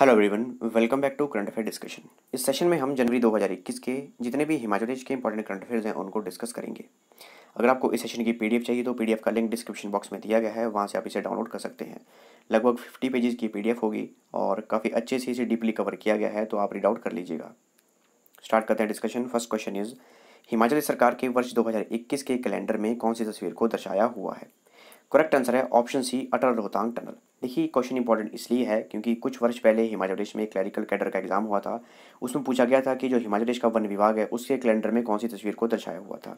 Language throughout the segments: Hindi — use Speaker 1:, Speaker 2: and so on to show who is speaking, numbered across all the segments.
Speaker 1: hello everyone welcome back to current affair discussion इस सेशन में हम जनवरी 2021 के जितने भी हिमाचल प्रदेश के इंपॉर्टेंट करंट अफेयर्स हैं उनको डिस्कस करेंगे अगर आपको इस सेशन की पीडीएफ चाहिए तो पीडीएफ का लिंक डिस्क्रिप्शन बॉक्स में दिया गया है वहाँ से आप इसे डाउनलोड कर सकते हैं लगभग फिफ्टी पेजेस की पी होगी और काफ़ी अच्छे से इसे डीपली कवर किया गया है तो आप रीड आउट कर लीजिएगा स्टार्ट करते हैं discussion first question is Himachal सरकार के वर्ष 2021 के कैलेंडर में कौन सी तस्वीर को दर्शाया हुआ है करेक्ट आंसर है option C Atal Rohtang tunnel देखिए क्वेश्चन इंपॉर्टेंट इसलिए है क्योंकि कुछ वर्ष पहले हिमाचल प्रदेश में क्लैरिकल कैडर का एग्जाम हुआ था उसमें पूछा गया था कि जो हिमाचल प्रदेश का वन विभाग है उसके कैलेंडर में कौन सी तस्वीर को दर्शाया हुआ था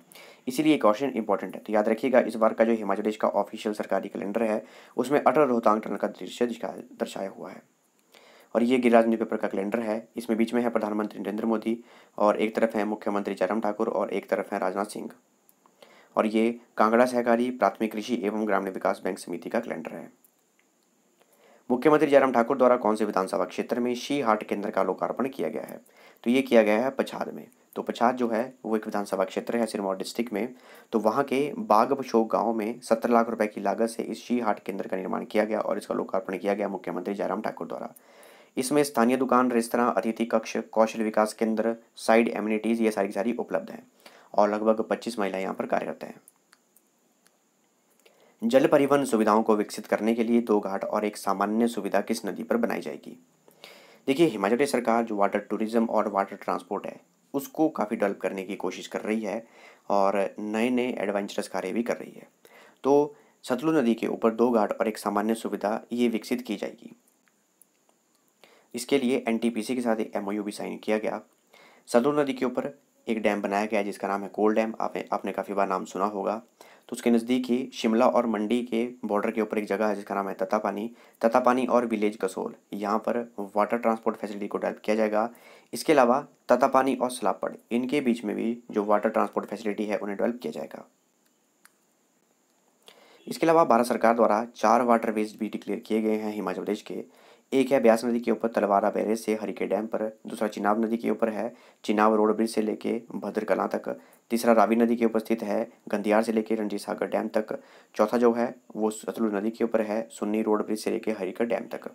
Speaker 1: इसीलिए क्वेश्चन इंपॉर्टेंट है तो याद रखिएगा इस बार का जो हिमाचल प्रदेश का ऑफिशियल सरकारी कैलेंडर है उसमें अटल रोहतांग टनल का दृश्य दर्शाया हुआ है और ये गिरिराज न्यूज पेपर का कैलेंडर है इसमें बीच में है प्रधानमंत्री नरेंद्र मोदी और एक तरफ है मुख्यमंत्री जयराम ठाकुर और एक तरफ है राजनाथ सिंह और ये कांगड़ा सहकारी प्राथमिक कृषि एवं ग्रामीण विकास बैंक समिति का कैलेंडर है मुख्यमंत्री जयराम ठाकुर द्वारा कौन से विधानसभा क्षेत्र में शी हाट केंद्र का लोकार्पण किया गया है तो ये किया गया है पछाद में तो पछाद जो है वो एक विधानसभा क्षेत्र है सिरमौर डिस्ट्रिक्ट में तो वहाँ के बागबशोक गांव में सत्तर लाख रुपए की लागत से इस शी हाट केंद्र का निर्माण किया गया और इसका लोकार्पण किया गया मुख्यमंत्री जयराम ठाकुर द्वारा इसमें स्थानीय दुकान रेस्तरा अतिथि कक्ष कौशल विकास केंद्र साइड एम्यूनिटीज़ ये सारी सारी उपलब्ध हैं और लगभग पच्चीस महिलाएँ यहाँ पर कार्यरत हैं जल परिवहन सुविधाओं को विकसित करने के लिए दो घाट और एक सामान्य सुविधा किस नदी पर बनाई जाएगी देखिए हिमाचल प्रदेश सरकार जो वाटर टूरिज़्म और वाटर ट्रांसपोर्ट है उसको काफ़ी डेवलप करने की कोशिश कर रही है और नए नए एडवेंचरस कार्य भी कर रही है तो सतलुज नदी के ऊपर दो घाट और एक सामान्य सुविधा ये विकसित की जाएगी इसके लिए एन के साथ एक एम भी साइन किया गया सतलुज नदी के ऊपर एक डैम बनाया गया जिसका नाम है कोल डैम आपने आपने काफ़ी बार नाम सुना होगा तो उसके नज़दीक ही शिमला और मंडी के बॉर्डर के ऊपर एक जगह है जिसका नाम है ततापानी ततापानी और विलेज कसोल यहाँ पर वाटर ट्रांसपोर्ट फैसिलिटी को डेवलप किया जाएगा इसके अलावा ततापानी और सलापड़ इनके बीच में भी जो वाटर ट्रांसपोर्ट फैसिलिटी है उन्हें डेवलप किया जाएगा इसके अलावा भारत सरकार द्वारा चार वाटर वेज भी डिक्लेयर किए गए हैं हिमाचल प्रदेश के एक है ब्यास नदी के ऊपर तलवारा बैरेज से हरिके डैम पर दूसरा चिनाब नदी के ऊपर है चिनाब रोड ब्रिज से लेके भद्रकला तक तीसरा रावी नदी के ऊपर स्थित है गंदियार से लेके रणजीत सागर डैम तक चौथा जो है वो सतलुज नदी के ऊपर है सुन्नी रोड ब्रिज से लेके हरिकर डैम तक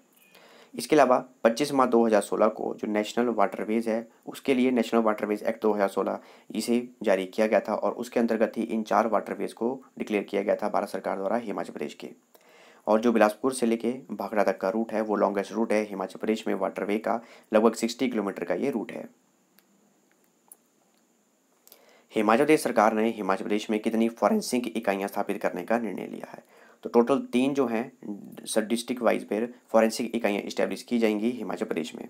Speaker 1: इसके अलावा 25 मार्च 2016 को जो नेशनल वाटरवेज है उसके लिए नेशनल वाटरवेज एक्ट 2016 इसे जारी किया गया था और उसके अंतर्गत ही इन चार वाटरवेज को डिक्लेयर किया गया था भारत सरकार द्वारा हिमाचल प्रदेश के और जो बिलासपुर से लेके भाखड़ा तक का रूट है वो लॉन्गेस्ट रूट है हिमाचल प्रदेश में वाटरवे का लगभग सिक्सटी किलोमीटर का ये रूट है हिमाचल प्रदेश सरकार ने हिमाचल प्रदेश में कितनी फॉरेंसिक इकाइयां स्थापित करने का निर्णय लिया है तो टोटल तीन जो हैं सब डिस्ट्रिक्ट वाइज पर फॉरेंसिक इकाइयाँ इस्टेब्लिश की जाएंगी हिमाचल प्रदेश में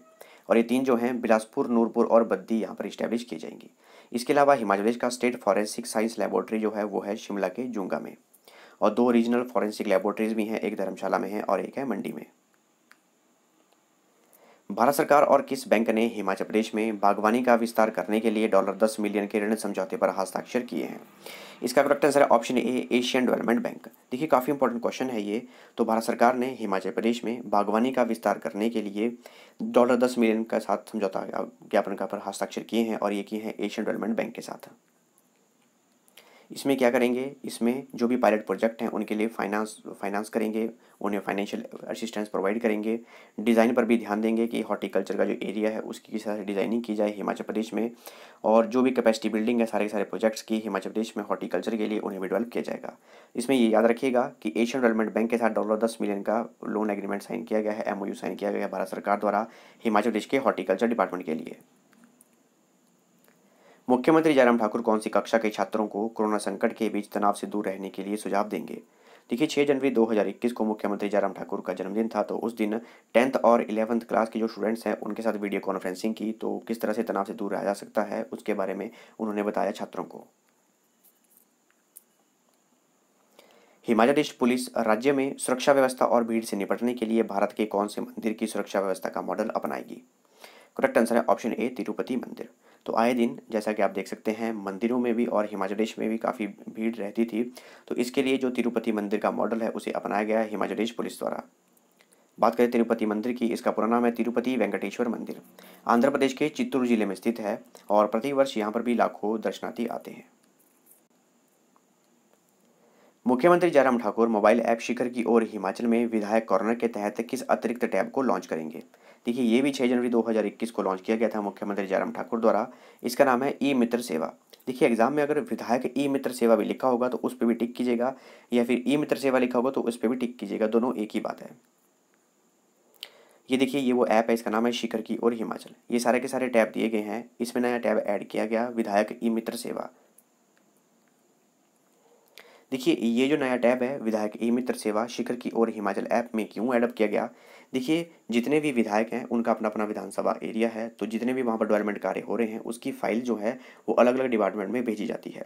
Speaker 1: और ये तीन जो हैं बिलासपुर नूरपुर और बद्दी यहाँ पर इस्टेब्लिश की जाएंगी इसके अलावा हिमाचल प्रदेश का स्टेट फॉरेंसिक साइंस लेबोरेटरी जो है वो है शिमला के जुंगा में और दो रीजनल फॉरेंसिक लेबोरेटरीज भी हैं एक धर्मशाला में है और एक है मंडी में भारत सरकार और किस बैंक ने हिमाचल प्रदेश में बागवानी का विस्तार करने के लिए डॉलर दस मिलियन के ऋण समझौते पर हस्ताक्षर किए हैं इसका करेक्ट आंसर है option A Asian development bank देखिए काफ़ी इंपॉर्टेंट क्वेश्चन है ये तो भारत सरकार ने हिमाचल प्रदेश में बागवानी का विस्तार करने के लिए डॉलर दस मिलियन का साथ समझौता ज्ञापन का पर हस्ताक्षर किए हैं और ये किए हैं एशियन डेवलपमेंट बैंक के साथ इसमें क्या करेंगे इसमें जो भी पायलट प्रोजेक्ट हैं उनके लिए फाइनेंस फाइनेंस करेंगे उन्हें फाइनेंशियल असिस्टेंस प्रोवाइड करेंगे डिज़ाइन पर भी ध्यान देंगे कि हॉर्टिकल्चर का जो एरिया है उसकी किस तरह से डिज़ाइनिंग की जाए हिमाचल प्रदेश में और जो भी कैपेसिटी बिल्डिंग है सारे के सारे प्रोजेक्ट्स की हिमाचल प्रदेश में हॉर्टिकल्चर के लिए उन्हें भी डेवलप किया जाएगा इसमें ये याद रखिएगा कि एशियन डेवलपमेंट बैंक के साथ डॉलर दस मिलियन का लोन एग्रीमेंट साइन किया गया है एम साइन किया गया है भारत सरकार द्वारा हिमाचल प्रदेश के हॉर्टिकल्चर डिपार्टमेंट के लिए मुख्यमंत्री जयराम ठाकुर कौन सी कक्षा के छात्रों को कोरोना संकट के बीच तनाव से दूर रहने के लिए सुझाव देंगे देखिए छः जनवरी 2021 को मुख्यमंत्री जयराम ठाकुर का जन्मदिन था तो उस दिन टेंथ और इलेवंथ क्लास के जो स्टूडेंट्स हैं उनके साथ वीडियो कॉन्फ्रेंसिंग की तो किस तरह से तनाव से दूर रहा जा सकता है उसके बारे में उन्होंने बताया छात्रों को हिमाचल प्रदेश पुलिस राज्य में सुरक्षा व्यवस्था और भीड़ से निपटने के लिए भारत के कौन से मंदिर की सुरक्षा व्यवस्था का मॉडल अपनाएगी करेक्ट आंसर है ऑप्शन ए तिरुपति मंदिर तो आए दिन जैसा कि आप देख सकते हैं मंदिरों में भी और हिमाचल प्रदेश में भी काफ़ी भीड़ रहती थी तो इसके लिए जो तिरुपति मंदिर का मॉडल है उसे अपनाया गया है हिमाचल प्रदेश पुलिस द्वारा बात करें तिरुपति मंदिर की इसका पूरा नाम है तिरुपति वेंकटेश्वर मंदिर आंध्र प्रदेश के चित्तूर जिले में स्थित है और प्रतिवर्ष यहाँ पर भी लाखों दर्शनार्थी आते हैं मुख्यमंत्री जयराम ठाकुर मोबाइल ऐप शिखर की ओर हिमाचल में विधायक कॉर्नर के तहत किस अतिरिक्त टैब को लॉन्च करेंगे देखिए ये भी 6 जनवरी 2021 को लॉन्च किया गया था मुख्यमंत्री जयराम ठाकुर द्वारा इसका नाम है ई मित्र सेवा देखिए एग्जाम में अगर विधायक ई मित्र सेवा भी लिखा होगा तो उस पर भी टिक कीजिएगा या फिर ई मित्र सेवा लिखा होगा तो उस पर भी टिक कीजिएगा दोनों एक ही बात है ये देखिए ये वो ऐप है इसका नाम है शिखर की और हिमाचल ये सारे के सारे टैब दिए गए हैं इसमें नया टैब ऐड किया गया विधायक ई मित्र सेवा देखिए ये जो नया टैब है विधायक ई मित्र सेवा शिखर की ओर हिमाचल ऐप में क्यों एडअप किया गया देखिए जितने भी विधायक हैं उनका अपना अपना विधानसभा एरिया है तो जितने भी वहाँ पर डेवलपमेंट कार्य हो रहे हैं उसकी फाइल जो है वो अलग अलग डिपार्टमेंट में भेजी जाती है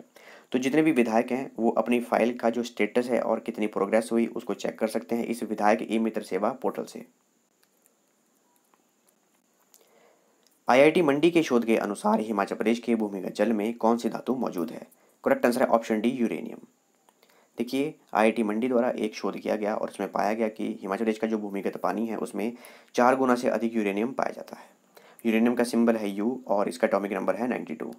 Speaker 1: तो जितने भी विधायक हैं वो अपनी फाइल का जो स्टेटस है और कितनी प्रोग्रेस हुई उसको चेक कर सकते हैं इस विधायक ई मित्र सेवा पोर्टल से आईआईटी मंडी के शोध के अनुसार हिमाचल प्रदेश के भूमिगत जल में कौन सी धातु मौजूद है करेक्ट आंसर है ऑप्शन डी यूरेनियम देखिए आईआईटी मंडी द्वारा एक शोध किया गया और इसमें पाया गया कि हिमाचल प्रदेश का जो भूमिगत पानी है उसमें चार गुना से अधिक यूरेनियम पाया जाता है यूरेनियम का सिंबल है यू और इसका अटोमिक नंबर है टू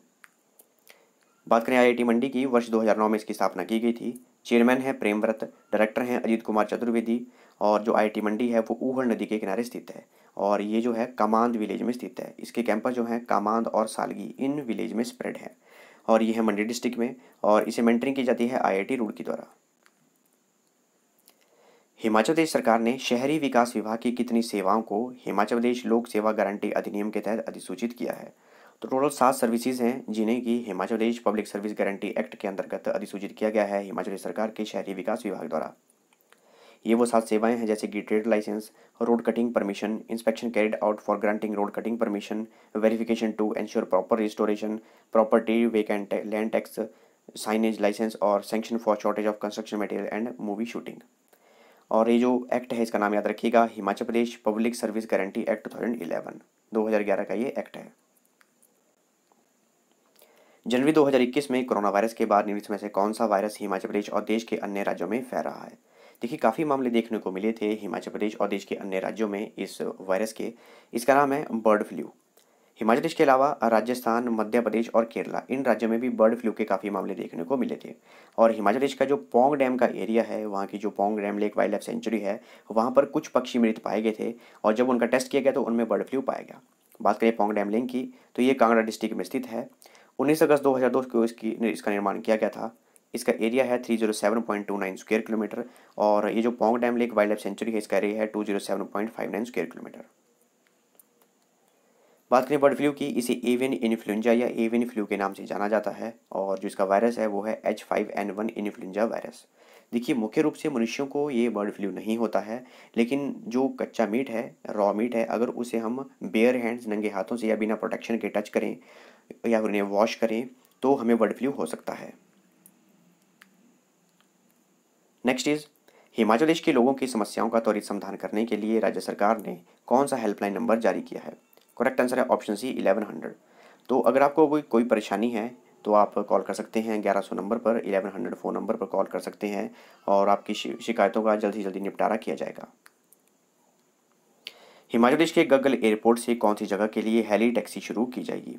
Speaker 1: बात करें आईआईटी मंडी की वर्ष 2009 में इसकी स्थापना की गई थी चेयरमैन है प्रेमव्रत डायरेक्टर हैं अजीत कुमार चतुर्वेदी और जो आई मंडी है वो ऊहड़ नदी के किनारे स्थित है और ये जो है कामांद विलेज में स्थित है इसके कैंपस जो हैं कामांद और सालगी इन विलेज में स्प्रेड है और ये है मंडी डिस्ट्रिक्ट में और इसे मेंटरिंग की जाती है आईआईटी रूड के द्वारा हिमाचल प्रदेश सरकार ने शहरी विकास विभाग की कितनी सेवाओं को हिमाचल प्रदेश लोक सेवा गारंटी अधिनियम के तहत अधिसूचित किया है तो टोटल सात सर्विसेज हैं जिन्हें कि Himachal Pradesh public service guarantee act के अंतर्गत अधिसूचित किया गया है हिमाचल प्रदेश सरकार के शहरी विकास विभाग द्वारा ये वो सात सेवाएं हैं जैसे कि trade licence road cutting permission inspection carried out for granting road cutting permission verification to ensure proper restoration property vacant land tax signage licence और sanction for shortage of construction material and movie shooting और ये जो एक्ट है इसका नाम याद रखिएगा Himachal Pradesh public service guarantee act two thousand eleven दो हज़ार ग्यारह का ये एक्ट है जनवरी 2021 में कोरोना वायरस के बाद निम्नलिखित में से कौन सा वायरस हिमाचल प्रदेश और देश के अन्य राज्यों में फैल रहा है देखिए काफ़ी मामले देखने को मिले थे हिमाचल प्रदेश और देश के अन्य राज्यों में इस वायरस के इसका नाम है बर्ड फ्लू हिमाचल प्रदेश के अलावा राजस्थान मध्य प्रदेश और केरला इन राज्यों में भी बर्ड फ्लू के काफ़ी मामले देखने को मिले थे और हिमाचल प्रदेश का जो पोंग डैम का एरिया है वहाँ की जो Pong dam lake wild life sanctuary है वहाँ पर कुछ पक्षी मृत पाए गए थे और जब उनका टेस्ट किया गया तो उनमें बर्ड फ्लू पाया गया बात करें पोंग डैम लेक की तो ये कांगड़ा डिस्ट्रिक्ट में स्थित है उन्नीस अगस्त दो को इसकी इसका निर्माण किया गया था इसका एरिया है three zero seven point two nine square kilometre और ये जो Pong dam lake wild life sanctuary है इसका एरिया है two zero seven point five nine square kilometre बात करें बर्ड फ्लू की इसे एवियन इन्फ्लुएंजा या एवियन फ्लू के नाम से जाना जाता है और जो इसका वायरस है वो है H five N one influenza virus देखिए मुख्य रूप से मनुष्यों को ये बर्ड फ्लू नहीं होता है लेकिन जो कच्चा मीट है रॉ मीट है अगर उसे हम बेयर हैंड्स नंगे हाथों से या बिना प्रोटेक्शन के टच करें या उन्हें वॉश करें तो हमें बर्ड फ्लू हो सकता है नेक्स्ट इज़ हिमाचल देश के लोगों की समस्याओं का त्वरित समाधान करने के लिए राज्य सरकार ने कौन सा हेल्पलाइन नंबर जारी किया है करेक्ट आंसर है ऑप्शन सी इलेवन हंड्रेड तो अगर आपको कोई कोई परेशानी है तो आप कॉल कर सकते हैं ग्यारह सौ नंबर पर इलेवन हंड्रेड फ़ोन नंबर पर कॉल कर सकते हैं और आपकी शिकायतों का जल्द ही जल्दी निपटारा किया जाएगा हिमाचल प्रदेश के गगल एयरपोर्ट से कौन सी जगह के लिए हेली टैक्सी शुरू की जाएगी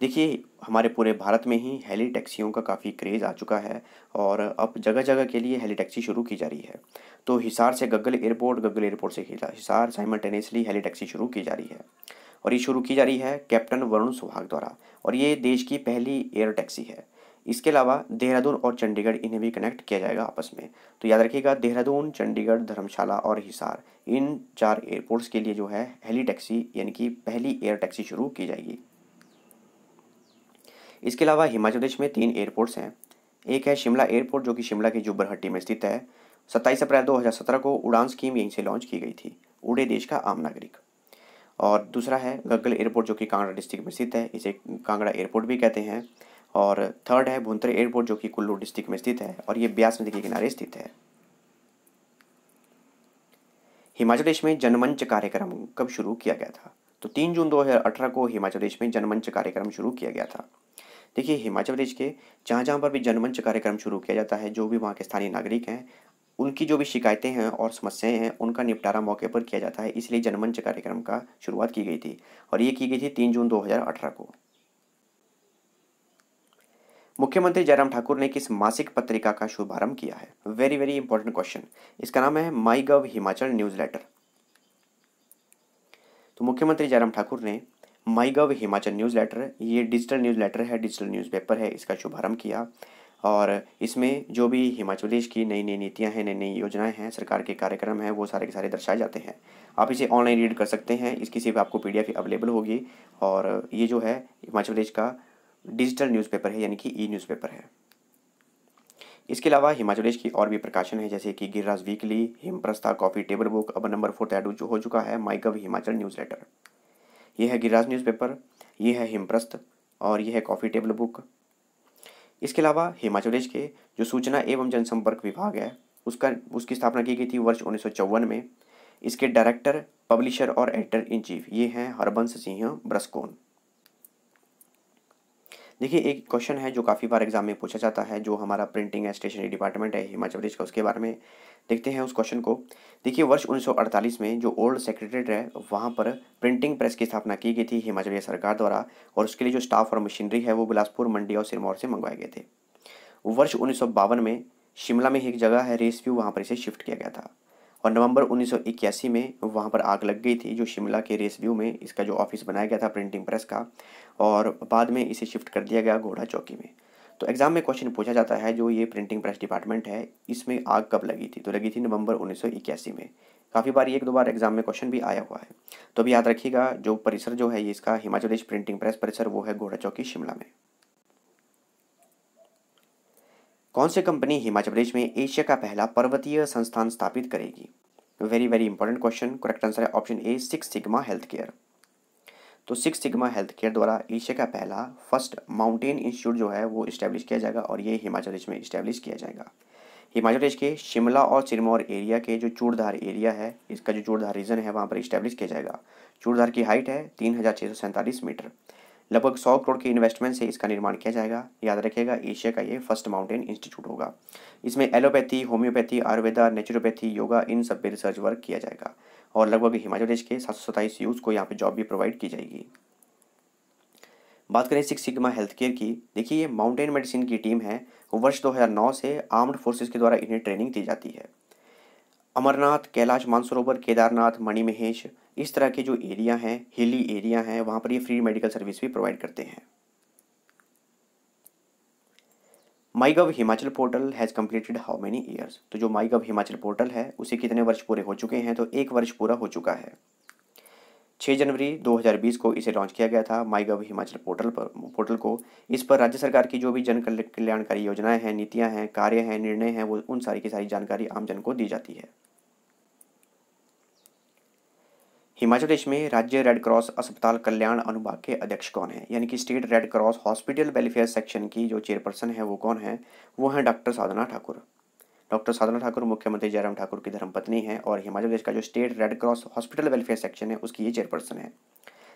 Speaker 1: देखिए हमारे पूरे भारत में ही हेली टैक्सियों का काफ़ी क्रेज़ आ चुका है और अब जगह जगह के लिए हेली टैक्सी शुरू की जा रही है तो हिसार से गग्गल एयरपोर्ट गग्गल एयरपोर्ट से हिसार साइमल्टेनियसली हेली टैक्सी शुरू की जा रही है और ये शुरू की जा रही है कैप्टन वरुण सुहाग द्वारा और ये देश की पहली एयर टैक्सी है इसके अलावा देहरादून और चंडीगढ़ इन्हें भी कनेक्ट किया जाएगा आपस में तो याद रखिएगा देहरादून चंडीगढ़ धर्मशाला और हिसार इन चार एयरपोर्ट्स के लिए जो है हेली टैक्सी यानी कि पहली एयर टैक्सी शुरू की जाएगी इसके अलावा हिमाचल प्रदेश में तीन एयरपोर्ट्स हैं एक है शिमला एयरपोर्ट जो कि शिमला की जुब्बरहट्टी में स्थित है सत्ताईस अप्रैल दो को उड़ान स्कीम यहीं से लॉन्च की गई थी उड़े देश का आम नागरिक और दूसरा है गग्गल एयरपोर्ट जो कि कांगड़ा डिस्ट्रिक्ट में स्थित है इसे कांगड़ा एयरपोर्ट भी कहते हैं और थर्ड है भुंतर एयरपोर्ट जो कि कुल्लू डिस्ट्रिक्ट में स्थित है और ये ब्यास नदी के किनारे स्थित है हिमाचल प्रदेश में जनमंच कार्यक्रम कब शुरू किया गया था तो तीन जून 2018 को हिमाचल प्रदेश में जनमंच कार्यक्रम शुरू किया गया था देखिए हिमाचल प्रदेश के जहाँ जहाँ पर भी जनमंच कार्यक्रम शुरू किया जाता है जो भी वहाँ के स्थानीय नागरिक हैं उनकी जो भी शिकायतें हैं और समस्याएं हैं उनका निपटारा मौके पर किया जाता है इसलिए जनमंच कार्यक्रम का शुरुआत की गई थी और ये की गई थी तीन जून दो को मुख्यमंत्री जयराम ठाकुर ने किस मासिक पत्रिका का शुभारंभ किया है वेरी वेरी इंपॉर्टेंट क्वेश्चन इसका नाम है My Gov Himachal news letter तो मुख्यमंत्री जयराम ठाकुर ने My Gov Himachal news letter ये डिजिटल न्यूज़ लेटर है डिजिटल न्यूज़पेपर है इसका शुभारंभ किया और इसमें जो भी हिमाचल प्रदेश की नई नई नीतियां हैं नई नई योजनाएं हैं सरकार के कार्यक्रम हैं वो सारे के सारे दर्शाए जाते हैं आप इसे ऑनलाइन रीड कर सकते हैं इसकी सिर्फ आपको पी अवेलेबल होगी और ये जो है हिमाचल प्रदेश का डिजिटल न्यूज़पेपर है यानी कि ई न्यूज़पेपर है इसके अलावा हिमाचल प्रदेश की और भी प्रकाशन है जैसे कि Giriraj weekly Himprastha coffee table book अब नंबर फोर तैयार हो चुका है My Gov Himachal news letter ये है गिराज न्यूज़पेपर ये है हिमप्रस्त और यह है कॉफ़ी टेबल बुक इसके अलावा हिमाचल प्रदेश के जो सूचना एवं जनसंपर्क विभाग है उसका उसकी स्थापना की गई थी वर्ष उन्नीस में इसके डायरेक्टर पब्लिशर और एडिटर इन चीफ ये हैं हरबंस सिंह ब्रस्कोन देखिए एक क्वेश्चन है जो काफ़ी बार एग्जाम में पूछा जाता है जो हमारा प्रिंटिंग एंड स्टेशनरी डिपार्टमेंट है हिमाचल प्रदेश का उसके बारे में देखते हैं उस क्वेश्चन को देखिए वर्ष 1948 में जो ओल्ड सेक्रेटरीट है वहाँ पर प्रिंटिंग प्रेस की स्थापना की गई थी हिमाचल प्रदेश सरकार द्वारा और उसके लिए जो स्टाफ और मशीनरी है वो बिलासपुर मंडी और सिरमौर से मंगवाए गए थे वर्ष उन्नीस में शिमला में एक जगह है रेस व्यू वहाँ पर इसे शिफ्ट किया गया था और नवंबर 1981 में वहाँ पर आग लग गई थी जो शिमला के रेस व्यू में इसका जो ऑफिस बनाया गया था प्रिंटिंग प्रेस का और बाद में इसे शिफ्ट कर दिया गया घोड़ा चौकी में तो एग्ज़ाम में क्वेश्चन पूछा जाता है जो ये प्रिंटिंग प्रेस डिपार्टमेंट है इसमें आग कब लगी थी तो लगी थी नवंबर उन्नीस में काफ़ी बार एक दो बार एग्ज़ाम में क्वेश्चन भी आया हुआ है तो अभी याद रखिएगा जो परिसर जो है ये इसका हिमाचल प्रदेश प्रिंटिंग प्रेस परिसर वो है घोड़ा चौकी शिमला में कौन सी कंपनी हिमाचल प्रदेश में एशिया का पहला पर्वतीय संस्थान स्थापित करेगी very very important question correct answer है option A six sigma health care तो सिक्स सिग्मा हेल्थ केयर द्वारा एशिया का पहला फर्स्ट माउंटेन इंस्टीट्यूट जो है वो इस्टेब्लिश किया जाएगा और ये हिमाचल प्रदेश में इस्टेब्लिश किया जाएगा हिमाचल प्रदेश के शिमला और सिरमौर एरिया के जो चूड़धार एरिया है इसका जो चूड़धार रीजन है वहाँ पर इस्टेब्लिश किया जाएगा चूड़धार की हाइट है तीन हज़ार छः सौ सैंतालीस मीटर लगभग सौ करोड़ के इन्वेस्टमेंट से इसका निर्माण किया जाएगा याद रखेगा एशिया का ये फर्स्ट माउंटेन इंस्टीट्यूट होगा इसमें allopathy homeopathy Ayurveda naturopathy yoga इन सब पे रिसर्च वर्क किया जाएगा और लगभग हिमाचल प्रदेश के सात सौ सत्ताईस यूथ को यहाँ पे जॉब भी प्रोवाइड की जाएगी बात करें सिक्स सिग्मा हेल्थ केयर की देखिए ये माउंटेन मेडिसिन की टीम है वर्ष 2009 से आर्म्ड फोर्सेज के द्वारा इन्हें ट्रेनिंग दी जाती है अमरनाथ कैलाश मानसरोवर केदारनाथ मणिमहेश इस तरह के जो एरिया हैं हिली एरिया हैं वहाँ पर ये फ्री मेडिकल सर्विस भी प्रोवाइड करते हैं My Gov Himachal portal has completed how many years तो जो गव हिमाचल पोर्टल है उसे कितने वर्ष पूरे हो चुके हैं तो एक वर्ष पूरा हो चुका है छः जनवरी 2020 को इसे लॉन्च किया गया था माई गव हिमाचल पोर्टल पर पोर्टल को इस पर राज्य सरकार की जो भी जन कल्याणकारी योजनाएं हैं नीतियां हैं कार्य हैं निर्णय हैं वो उन सारी की सारी जानकारी आमजन को दी जाती है हिमाचल प्रदेश में राज्य रेड क्रॉस अस्पताल कल्याण अनुभाग के अध्यक्ष कौन है यानी कि state red cross hospital welfare section की जो चेयरपर्सन है वो कौन है वो हैं डॉक्टर साधना ठाकुर डॉक्टर साधना ठाकुर मुख्यमंत्री जयराम ठाकुर की धर्मपत्नी हैं और हिमाचल प्रदेश का जो state red cross hospital welfare section है उसकी ये चेयरपर्सन है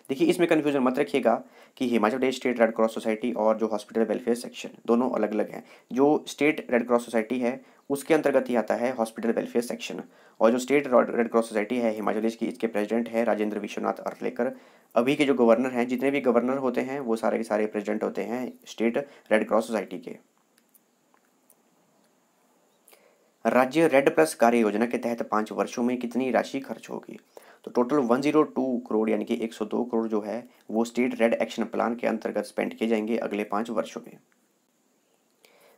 Speaker 1: देखिए इसमें कन्फ्यूजन मत रखिएगा कि Himachal Pradesh state red cross society और जो हॉस्पिटल वेलफेयर सेक्शन दोनों अलग अलग हैं जो स्टेट रेड क्रॉस सोसाइटी है उसके अंतर्गत ही आता है हॉस्पिटल वेलफेयर सेक्शन और जो स्टेट रेड क्रॉस सोसाइटी है हिमाचल प्रदेश की इसके प्रेसिडेंट है राजेंद्र विश्वनाथ अर्लेकर अभी के जो गवर्नर हैं जितने भी गवर्नर होते हैं वो सारे के सारे प्रेसिडेंट होते हैं स्टेट रेड क्रॉस सोसाइटी के राज्य रेड प्लस कार्य योजना के तहत पाँच वर्षों में कितनी राशि खर्च होगी तो टोटल 102 करोड़ यानी कि 102 करोड़ जो है वो स्टेट रेड एक्शन प्लान के अंतर्गत स्पेंड किए जाएंगे अगले पाँच वर्षों में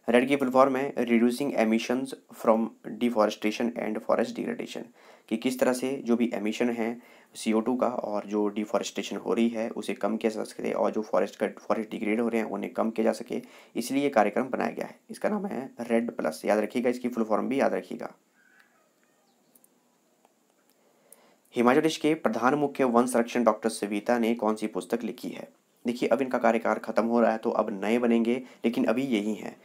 Speaker 1: रेड की फुल फॉर्म है reducing emissions from deforestation and forest degradation कि किस तरह से जो भी एमिशन है सी ओ टू का और जो डिफॉरेस्टेशन हो रही है उसे कम किया जा सके और जो फॉरेस्ट का फॉरेस्ट डिग्रेड हो रहे हैं उन्हें कम किया जा सके इसलिए ये कार्यक्रम बनाया गया है इसका नाम है रेड प्लस याद रखिएगा इसकी फुल फॉर्म भी याद रखिएगा हिमाचल प्रदेश के प्रधान मुख्य वन संरक्षण डॉक्टर सविता ने कौन सी पुस्तक लिखी है देखिए अब इनका कार्यकाल खत्म हो रहा है तो अब नए बनेंगे लेकिन अभी यही हैं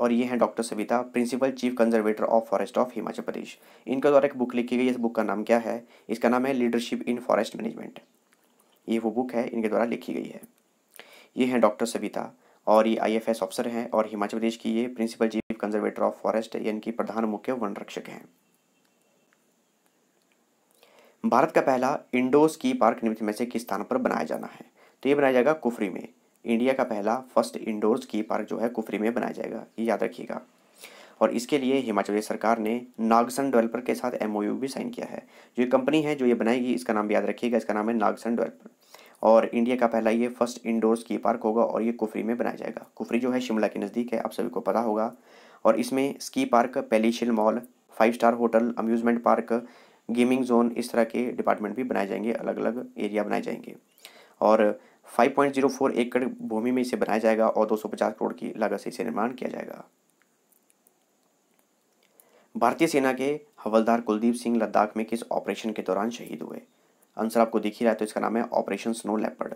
Speaker 1: और ये हैं doctor Savita principal chief conservator of forest of Himachal Pradesh इनके द्वारा एक बुक लिखी गई इस बुक का नाम क्या है इसका नाम है लीडरशिप इन फॉरेस्ट मैनेजमेंट ये वो बुक है इनके द्वारा लिखी गई है ये हैं डॉक्टर सविता और ये आई अफसर हैं और हिमाचल प्रदेश की ये principal chief conservator of forest यानी कि प्रधान मुख्य वन रक्षक हैं भारत का पहला इंडोर स्की पार्क निमित्त में से किस स्थान पर बनाया जाना है तो ये बनाया जाएगा कुफरी में इंडिया का पहला फर्स्ट इंडोर स्की पार्क जो है कुफरी में बनाया जाएगा ये याद रखिएगा और इसके लिए हिमाचल प्रदेश सरकार ने नागसन डेवलपर के साथ एम भी साइन किया है जो ये कंपनी है जो ये बनाएगी इसका नाम याद रखिएगा इसका नाम है नागसन डेवलपर और इंडिया का पहला ये फर्स्ट इंडोर स्की पार्क होगा और ये कुफरी में बनाया जाएगा कुफरी जो है शिमला के नज़दीक है आप सभी को पता होगा और इसमें स्की पार्क पैलीशिल mall five star hotel amusement park gaming zone इस तरह के डिपार्टमेंट भी बनाए जाएंगे अलग अलग एरिया बनाए जाएंगे और 5.04 एकड़ भूमि में इसे बनाया जाएगा और 250 करोड़ की लागत से इसे निर्माण किया जाएगा भारतीय सेना के हवलदार कुलदीप सिंह लद्दाख में किस ऑपरेशन के दौरान शहीद हुए आंसर आपको दिख ही रहा है तो इसका नाम है ऑपरेशन स्नो लेपर्ड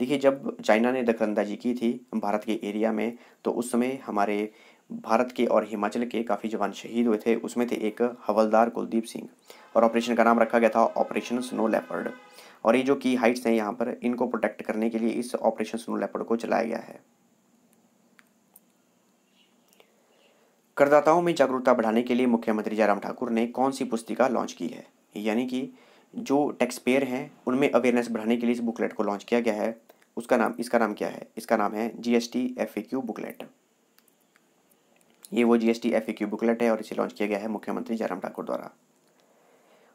Speaker 1: देखिए जब चाइना ने दखलंदाजी की थी भारत के एरिया में तो उस समय हमारे भारत के और हिमाचल के काफ़ी जवान शहीद हुए थे उसमें थे एक हवलदार कुलदीप सिंह और ऑपरेशन का नाम रखा गया था ऑपरेशन स्नो लेपर्ड और ये जो की हाइट्स हैं यहाँ पर इनको प्रोटेक्ट करने के लिए इस ऑपरेशन स्नो लेपर्ड को चलाया गया है करदाताओं में जागरूकता बढ़ाने के लिए मुख्यमंत्री जयराम ठाकुर ने कौन सी पुस्तिका लॉन्च की है यानी कि जो टैक्स पेयर हैं उनमें अवेयरनेस बढ़ाने के लिए इस बुकलेट को लॉन्च किया गया है उसका नाम इसका नाम क्या है इसका नाम है G S T F A Q booklet ये वो G S T F A Q booklet है और इसे लॉन्च किया गया है मुख्यमंत्री जयराम ठाकुर द्वारा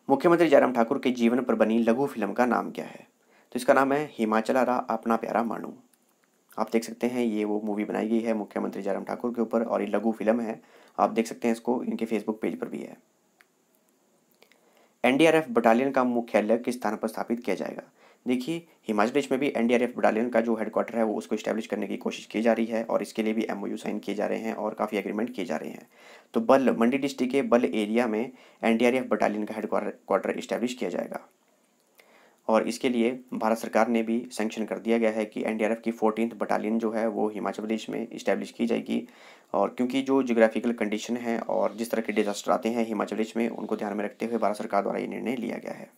Speaker 1: मुख्यमंत्री जयराम ठाकुर के जीवन पर बनी लघु फिल्म का नाम क्या है तो इसका नाम है हिमाचला रा अपना प्यारा मानू आप देख सकते हैं ये वो मूवी बनाई गई है मुख्यमंत्री जयराम ठाकुर के ऊपर और ये लघु फिल्म है आप देख सकते हैं इसको इनके फेसबुक पेज पर भी है एनडीआरएफ बटालियन का मुख्यालय किस स्थान पर स्थापित किया जाएगा देखिए हिमाचल प्रदेश में भी एनडीआरएफ बटालियन का जो हेडक्वार्टर है वो उसको इस्टेब्लिश करने की कोशिश की जा रही है और इसके लिए भी एमओयू साइन किए जा रहे हैं और काफ़ी एग्रीमेंट किए जा रहे हैं तो बल मंडी डिस्ट्रिक्ट के बल एरिया में एनडीआरएफ बटालियन का हेडक्वार्टर इस्टेब्लिश किया जाएगा और इसके लिए भारत सरकार ने भी सेंक्शन कर दिया गया है कि एन की फोर्टीन बटालियन जो है वो हिमाचल प्रदेश में इस्टेब्लिश की जाएगी और क्योंकि जो जोग्राफिकल कंडीशन है और जिस तरह के डिजास्टर आते हैं हिमाचल प्रदेश में उनको ध्यान में रखते हुए भारत सरकार द्वारा ये निर्णय लिया गया है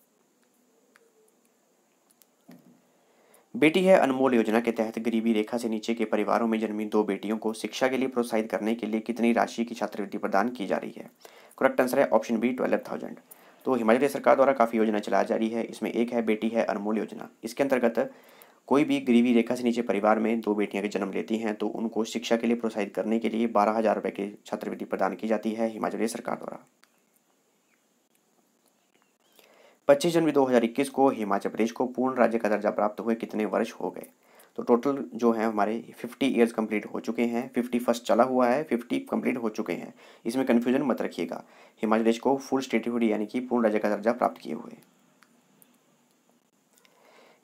Speaker 1: बेटी है अनमोल योजना के तहत गरीबी रेखा से नीचे के परिवारों में जन्मी दो बेटियों को शिक्षा के लिए प्रोत्साहित करने के लिए कितनी राशि की छात्रवृत्ति प्रदान की जा रही है करेक्ट आंसर है ऑप्शन बी ट्वेल्व थाउजेंड तो हिमाचल सरकार द्वारा काफ़ी योजना चलाई जा रही है इसमें एक है बेटी है अनमोल योजना इसके अंतर्गत कोई भी गरीबी रेखा से नीचे परिवार में दो बेटियां के जन्म लेती हैं तो उनको शिक्षा के लिए प्रोत्साहित करने के लिए बारह हज़ार रुपये की छात्रवृत्ति प्रदान की जाती है हिमाचल सरकार द्वारा 25 जनवरी 2021 को हिमाचल प्रदेश को पूर्ण राज्य का दर्जा प्राप्त हुए कितने वर्ष हो गए तो टोटल जो है हमारे 50 ईयर्स कंप्लीट हो चुके हैं 50 फर्स्ट चला हुआ है 50 कंप्लीट हो चुके हैं इसमें कन्फ्यूजन मत रखिएगा हिमाचल प्रदेश को फुल स्टेटहुड यानी कि पूर्ण राज्य का दर्जा प्राप्त किए हुए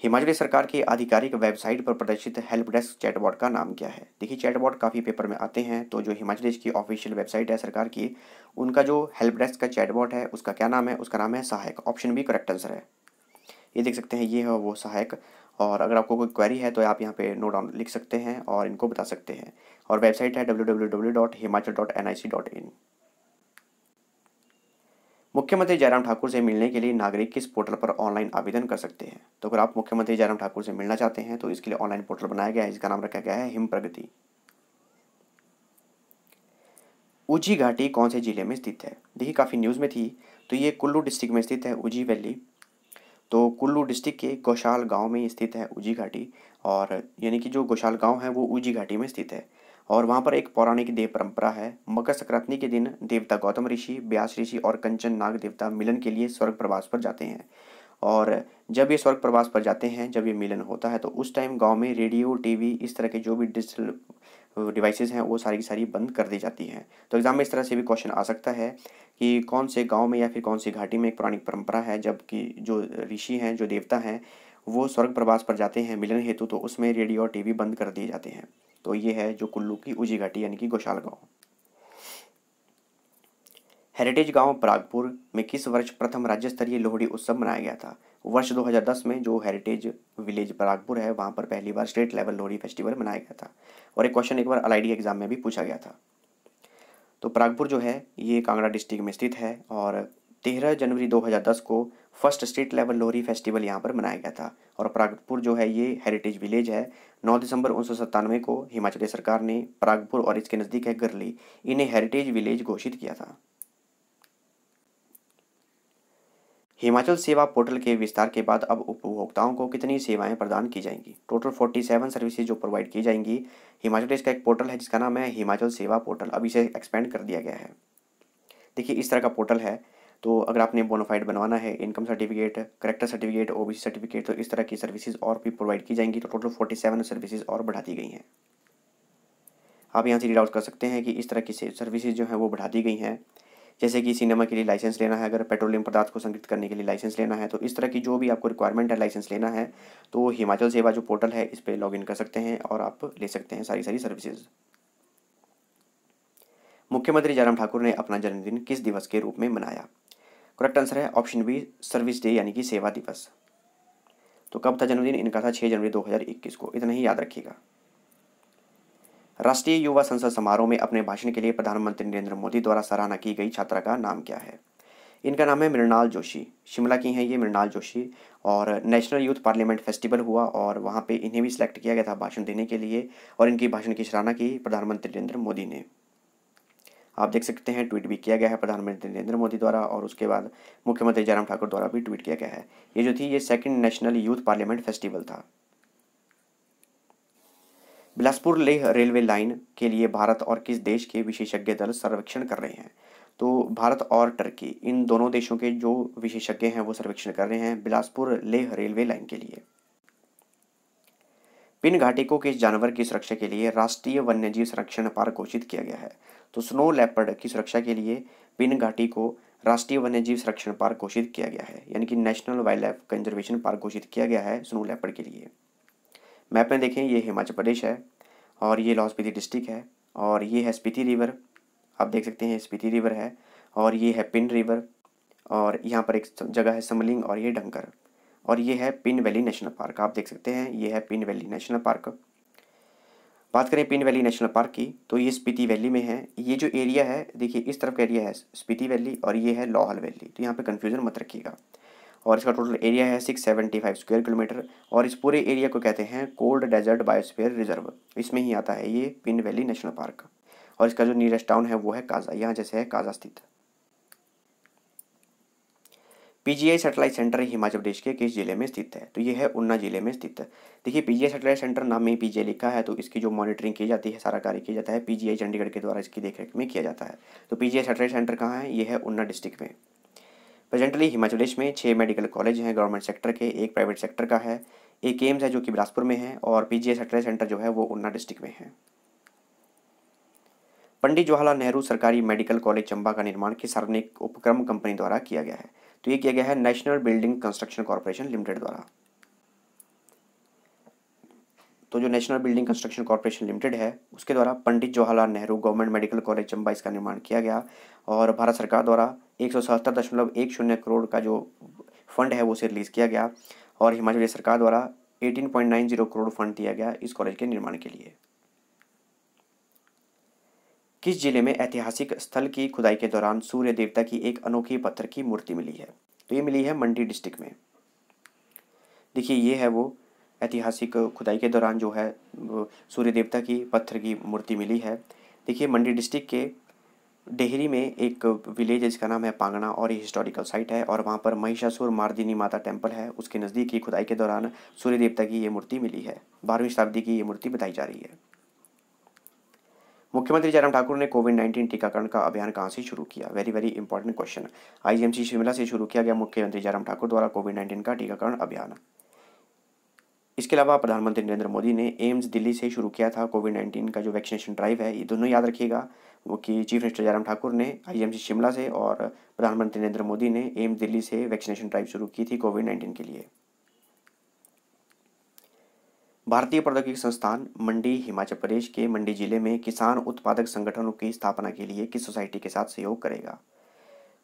Speaker 1: हिमाचल सरकार की आधिकारिक वेबसाइट पर प्रदर्शित हेल्प डेस्क चैटबॉट का नाम क्या है देखिए चैटबॉट काफ़ी पेपर में आते हैं तो जो हिमाचल की ऑफिशियल वेबसाइट है सरकार की उनका जो हेल्प डेस्क का चैटबॉट है उसका क्या नाम है उसका नाम है सहायक ऑप्शन भी करेक्ट आंसर है ये देख सकते हैं ये है वो सहायक और अगर आपको कोई क्वेरी है तो आप यहाँ पे नो डाउन लिख सकते हैं और इनको बता सकते हैं और वेबसाइट है W W W dot Himachal dot N I C dot in मुख्यमंत्री जयराम ठाकुर से मिलने के लिए नागरिक किस पोर्टल पर ऑनलाइन आवेदन कर सकते हैं तो अगर आप मुख्यमंत्री जयराम ठाकुर से मिलना चाहते हैं तो इसके लिए ऑनलाइन पोर्टल बनाया गया है जिसका नाम रखा गया है हिम प्रगति ऊंची घाटी कौन से जिले में स्थित है देखिए काफ़ी न्यूज़ में थी तो ये कुल्लू डिस्ट्रिक्ट में स्थित है उजी वैली तो कुल्लू डिस्ट्रिक्ट के गौशाल गांव में स्थित है उजी घाटी और यानी कि जो गौशाल गांव है वो उजी घाटी में स्थित है और वहाँ पर एक पौराणिक देव परंपरा है मकर संक्रांति के दिन देवता गौतम ऋषि ब्यास ऋषि और कंचन नाग देवता मिलन के लिए स्वर्ग प्रवास पर जाते हैं और जब ये स्वर्ग प्रवास पर जाते हैं जब ये मिलन होता है तो उस टाइम गांव में रेडियो टीवी इस तरह के जो भी डिजिटल डिवाइसेस हैं वो सारी की सारी बंद कर दी जाती हैं तो एग्ज़ाम में इस तरह से भी क्वेश्चन आ सकता है कि कौन से गांव में या फिर कौन सी घाटी में एक पौराणिक परंपरा है जबकि जो ऋषि हैं जो देवता हैं वो स्वर्ग प्रवास पर जाते हैं मिलन हेतु तो उसमें रेडियो और टी बंद कर दिए जाते हैं तो ये है जो कुल्लू की उजी घाटी यानी कि गोशाल गांव हेरिटेज गांव प्रागपुर में किस वर्ष प्रथम राज्य स्तरीय लोहड़ी उत्सव मनाया गया था वर्ष 2010 में जो हेरिटेज विलेज प्रागपुर है वहां पर पहली बार स्टेट लेवल लोहड़ी फेस्टिवल मनाया गया था और एक क्वेश्चन एक बार एल एग्जाम में भी पूछा गया था तो प्रागपुर जो है ये कांगड़ा डिस्ट्रिक्ट में स्थित है और तेरह जनवरी 2010 को first state level Lohri festival यहाँ पर मनाया गया था और परागपुर जो है ये हेरिटेज विलेज है 9 दिसंबर उन्नीस को हिमाचल सरकार ने परागपुर और इसके नज़दीक है गरली इन्हें हेरिटेज विलेज घोषित किया था हिमाचल सेवा पोर्टल के विस्तार के बाद अब उपभोक्ताओं को कितनी सेवाएं प्रदान की जाएंगी टोटल 47 सर्विसेज जो प्रोवाइड की जाएंगी हिमाचल प्रदेश का एक पोर्टल है जिसका नाम है हिमाचल सेवा पोर्टल अब इसे एक्सपेंड कर दिया गया है देखिए इस तरह का पोर्टल है तो अगर आपने बोनोफाइड बनवाना है इनकम सर्टिफिकेट करेक्टर सर्टिफिकेट ओ सर्टिफिकेट तो इस तरह की सर्विसेज और भी प्रोवाइड की जाएंगी तो टोटल फोर्टी सेवन सर्विसेज और बढ़ा दी गई हैं आप यहाँ से रीड आउट कर सकते हैं कि इस तरह की सर्विसेज जो हैं वो बढ़ा दी गई हैं जैसे कि सिनेमा के लिए लाइसेंस लेना है अगर पेट्रोलियम पदार्थ को संगठित करने के लिए लाइसेंस लेना है तो इस तरह की जो भी आपको रिक्वायरमेंट है लाइसेंस लेना है तो हिमाचल सेवा जो पोर्टल है इस पर लॉग कर सकते हैं और आप ले सकते हैं सारी सारी सर्विसेज मुख्यमंत्री जयराम ठाकुर ने अपना जन्मदिन किस दिवस के रूप में मनाया करेक्ट आंसर है ऑप्शन बी सर्विस डे यानी कि सेवा दिवस तो कब था जन्मदिन इनका था छः जनवरी 2021 को इतना ही याद रखिएगा राष्ट्रीय युवा संसद समारोह में अपने भाषण के लिए प्रधानमंत्री नरेंद्र मोदी द्वारा सराहना की गई छात्रा का नाम क्या है इनका नाम है मृणाल जोशी शिमला की हैं ये मृणाल जोशी और नेशनल यूथ पार्लियामेंट फेस्टिवल हुआ और वहाँ पे इन्हें भी सिलेक्ट किया गया था भाषण देने के लिए और इनकी भाषण की सराहना की प्रधानमंत्री नरेंद्र मोदी ने आप देख सकते हैं ट्वीट भी किया गया है प्रधानमंत्री नरेंद्र मोदी द्वारा और उसके बाद मुख्यमंत्री जयराम ठाकुर द्वारा भी ट्वीट किया गया है ये जो थी ये second national youth parliament festival था बिलासपुर लेह रेलवे लाइन के लिए भारत और किस देश के विशेषज्ञ दल सर्वेक्षण कर रहे हैं तो भारत और टर्की इन दोनों देशों के जो विशेषज्ञ हैं वो सर्वेक्षण कर रहे हैं बिलासपुर लेह रेलवे लाइन के लिए पिन घाटी को किस जानवर की सुरक्षा के लिए राष्ट्रीय वन्यजीव संरक्षण पार्क घोषित किया गया है तो स्नो लेपर्ड की सुरक्षा के लिए पिन घाटी को राष्ट्रीय वन्यजीव संरक्षण पार्क घोषित किया गया है यानी कि national wild life conservation park घोषित किया गया है स्नो लेपर्ड के लिए मैप में देखें ये हिमाचल प्रदेश है और ये लाहौल स्पीति डिस्ट्रिक्ट है और ये है स्पीति रिवर आप देख सकते हैं स्पीति रिवर है और ये है पिन रिवर और यहाँ पर एक जगह है समलिंग और ये डंकर और ये है पिन वैली नेशनल पार्क आप देख सकते हैं ये है पिन वैली नेशनल पार्क बात करें पिन वैली नेशनल पार्क की तो ये स्पीति वैली में है ये जो एरिया है देखिए इस तरफ का एरिया है स्पीति वैली और ये है लाहौल वैली तो यहाँ पे कन्फ्यूज़न मत रखिएगा और इसका टोटल एरिया है six seventy five square kilometre और इस पूरे एरिया को कहते हैं कोल्ड डेजर्ट बायोस्फीयर रिजर्व इसमें ही आता है ये पिन वैली नेशनल पार्क और इसका जो नियरेस्ट टाउन है वो है काजा यहाँ जैसे है काजा स्थित PGI satellite centre Himachal Pradesh के किस जिले में स्थित है तो ये है ऊना जिले में स्थित है देखिए पीजीआई सैटेलाइट सेंटर नाम में ही पीजीआई लिखा है तो इसकी जो मॉनिटरिंग की जाती है सारा कार्य किया जाता है पीजीआई चंडीगढ़ के द्वारा इसकी देखरेख में किया जाता है तो पीजीआई सैटेलाइट सेंटर कहाँ है ये है ऊना डिस्ट्रिक्ट में प्रेजेंटली हिमाचल प्रदेश में छः मेडिकल कॉलेज हैं गवर्नमेंट सेक्टर के एक प्राइवेट सेक्टर का है एक एम्स है जो कि बिलासपुर में है और पीजीआई सैटेलाइट सेंटर जो है वो ऊना डिस्ट्रिक्ट में है पंडित जवाहरलाल नेहरू सरकारी मेडिकल कॉलेज चंबा का निर्माण किस सार्वजनिक उपक्रम कंपनी द्वारा किया गया है तो ये किया गया है national building construction corporation limited द्वारा तो जो national building construction corporation limited है उसके द्वारा Pandit Jawaharlal Nehru government medical college Chamba इसका निर्माण किया गया और भारत सरकार द्वारा एक करोड़ का जो फंड है वो उसे रिलीज़ किया गया और हिमाचल प्रदेश सरकार द्वारा 18.90 करोड़ फंड दिया गया इस कॉलेज के निर्माण के लिए किस जिले में ऐतिहासिक स्थल की खुदाई के दौरान सूर्य देवता की एक अनोखी पत्थर की मूर्ति मिली है तो ये मिली है मंडी डिस्ट्रिक्ट में देखिए ये है वो ऐतिहासिक खुदाई के दौरान जो है सूर्य देवता की पत्थर की मूर्ति मिली है देखिए मंडी डिस्ट्रिक्ट के डेहरी में एक विलेज है जिसका नाम है पांगना और ये हिस्टोरिकल साइट है और वहाँ पर महिषासुर मार्दिनी माता टेम्पल है उसके नज़दीक की खुदाई के दौरान सूर्य देवता की ये मूर्ति मिली है बारहवीं शताब्दी की ये मूर्ति बताई जा रही है मुख्यमंत्री जयराम ठाकुर ने कोविड नाइन्टीन टीकाकरण का अभियान कहाँ से शुरू किया very very important question IGMC Shimla से शुरू किया गया मुख्यमंत्री जयराम ठाकुर द्वारा कोविड नाइन्टीन का टीकाकरण अभियान इसके अलावा प्रधानमंत्री नरेंद्र मोदी ने एम्स दिल्ली से शुरू किया था कोविड नाइन्टीन का जो वैक्सीनेशन ड्राइव है ये दोनों याद रखिएगा वो कि चीफ मिनिस्टर जयराम ठाकुर ने आईएमसी शिमला से और प्रधानमंत्री नरेंद्र मोदी ने एम्स दिल्ली से वैक्सीनेशन ड्राइव शुरू की थी कोविड नाइन्टीन के लिए भारतीय प्रौद्योगिकी संस्थान मंडी हिमाचल प्रदेश के मंडी जिले में किसान उत्पादक संगठनों की स्थापना के लिए किस सोसाइटी के साथ सहयोग करेगा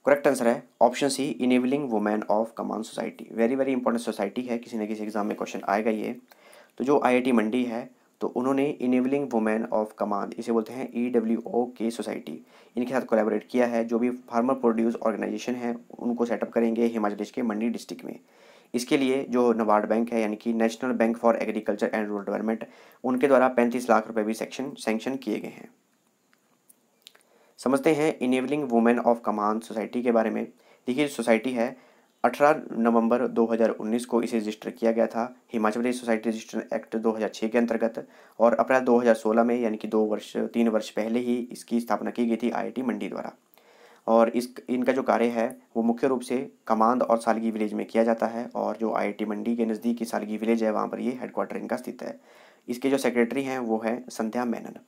Speaker 1: करेक्ट आंसर है option C enabling women of Kamand society very very important society है किसी न किसी एग्जाम में क्वेश्चन आएगा ये तो जो आई मंडी है तो उन्होंने इनेबलिंग वुमेन ऑफ कमांड इसे बोलते हैं ई डब्ल्यू ओ के सोसाइटी इनके साथ कोलेबोरेट किया है जो भी फार्मर प्रोड्यूस ऑर्गेनाइजेशन है उनको सेटअप करेंगे हिमाचल प्रदेश के मंडी डिस्ट्रिक्ट में इसके लिए जो नबार्ड बैंक है यानी कि national bank for agriculture and rural development उनके द्वारा पैंतीस लाख रुपये भी सेक्शन सेंक्शन किए गए हैं समझते हैं enabling women of Kamand society के बारे में देखिए जो सोसाइटी है 18 नवंबर 2019 को इसे रजिस्टर किया गया था Himachal Pradesh society register act 2006 के अंतर्गत और अप्रैल 2016 में यानी कि दो वर्ष तीन वर्ष पहले ही इसकी स्थापना की गई थी आईआईटी मंडी द्वारा और इस इनका जो कार्य है वो मुख्य रूप से कमांद और सालगी विलेज में किया जाता है और जो आईआईटी मंडी के नज़दीक सालगी विलेज है वहाँ पर ये हेडक्वार्टर इनका स्थित है इसके जो सेक्रेटरी हैं वो है संध्या मैनन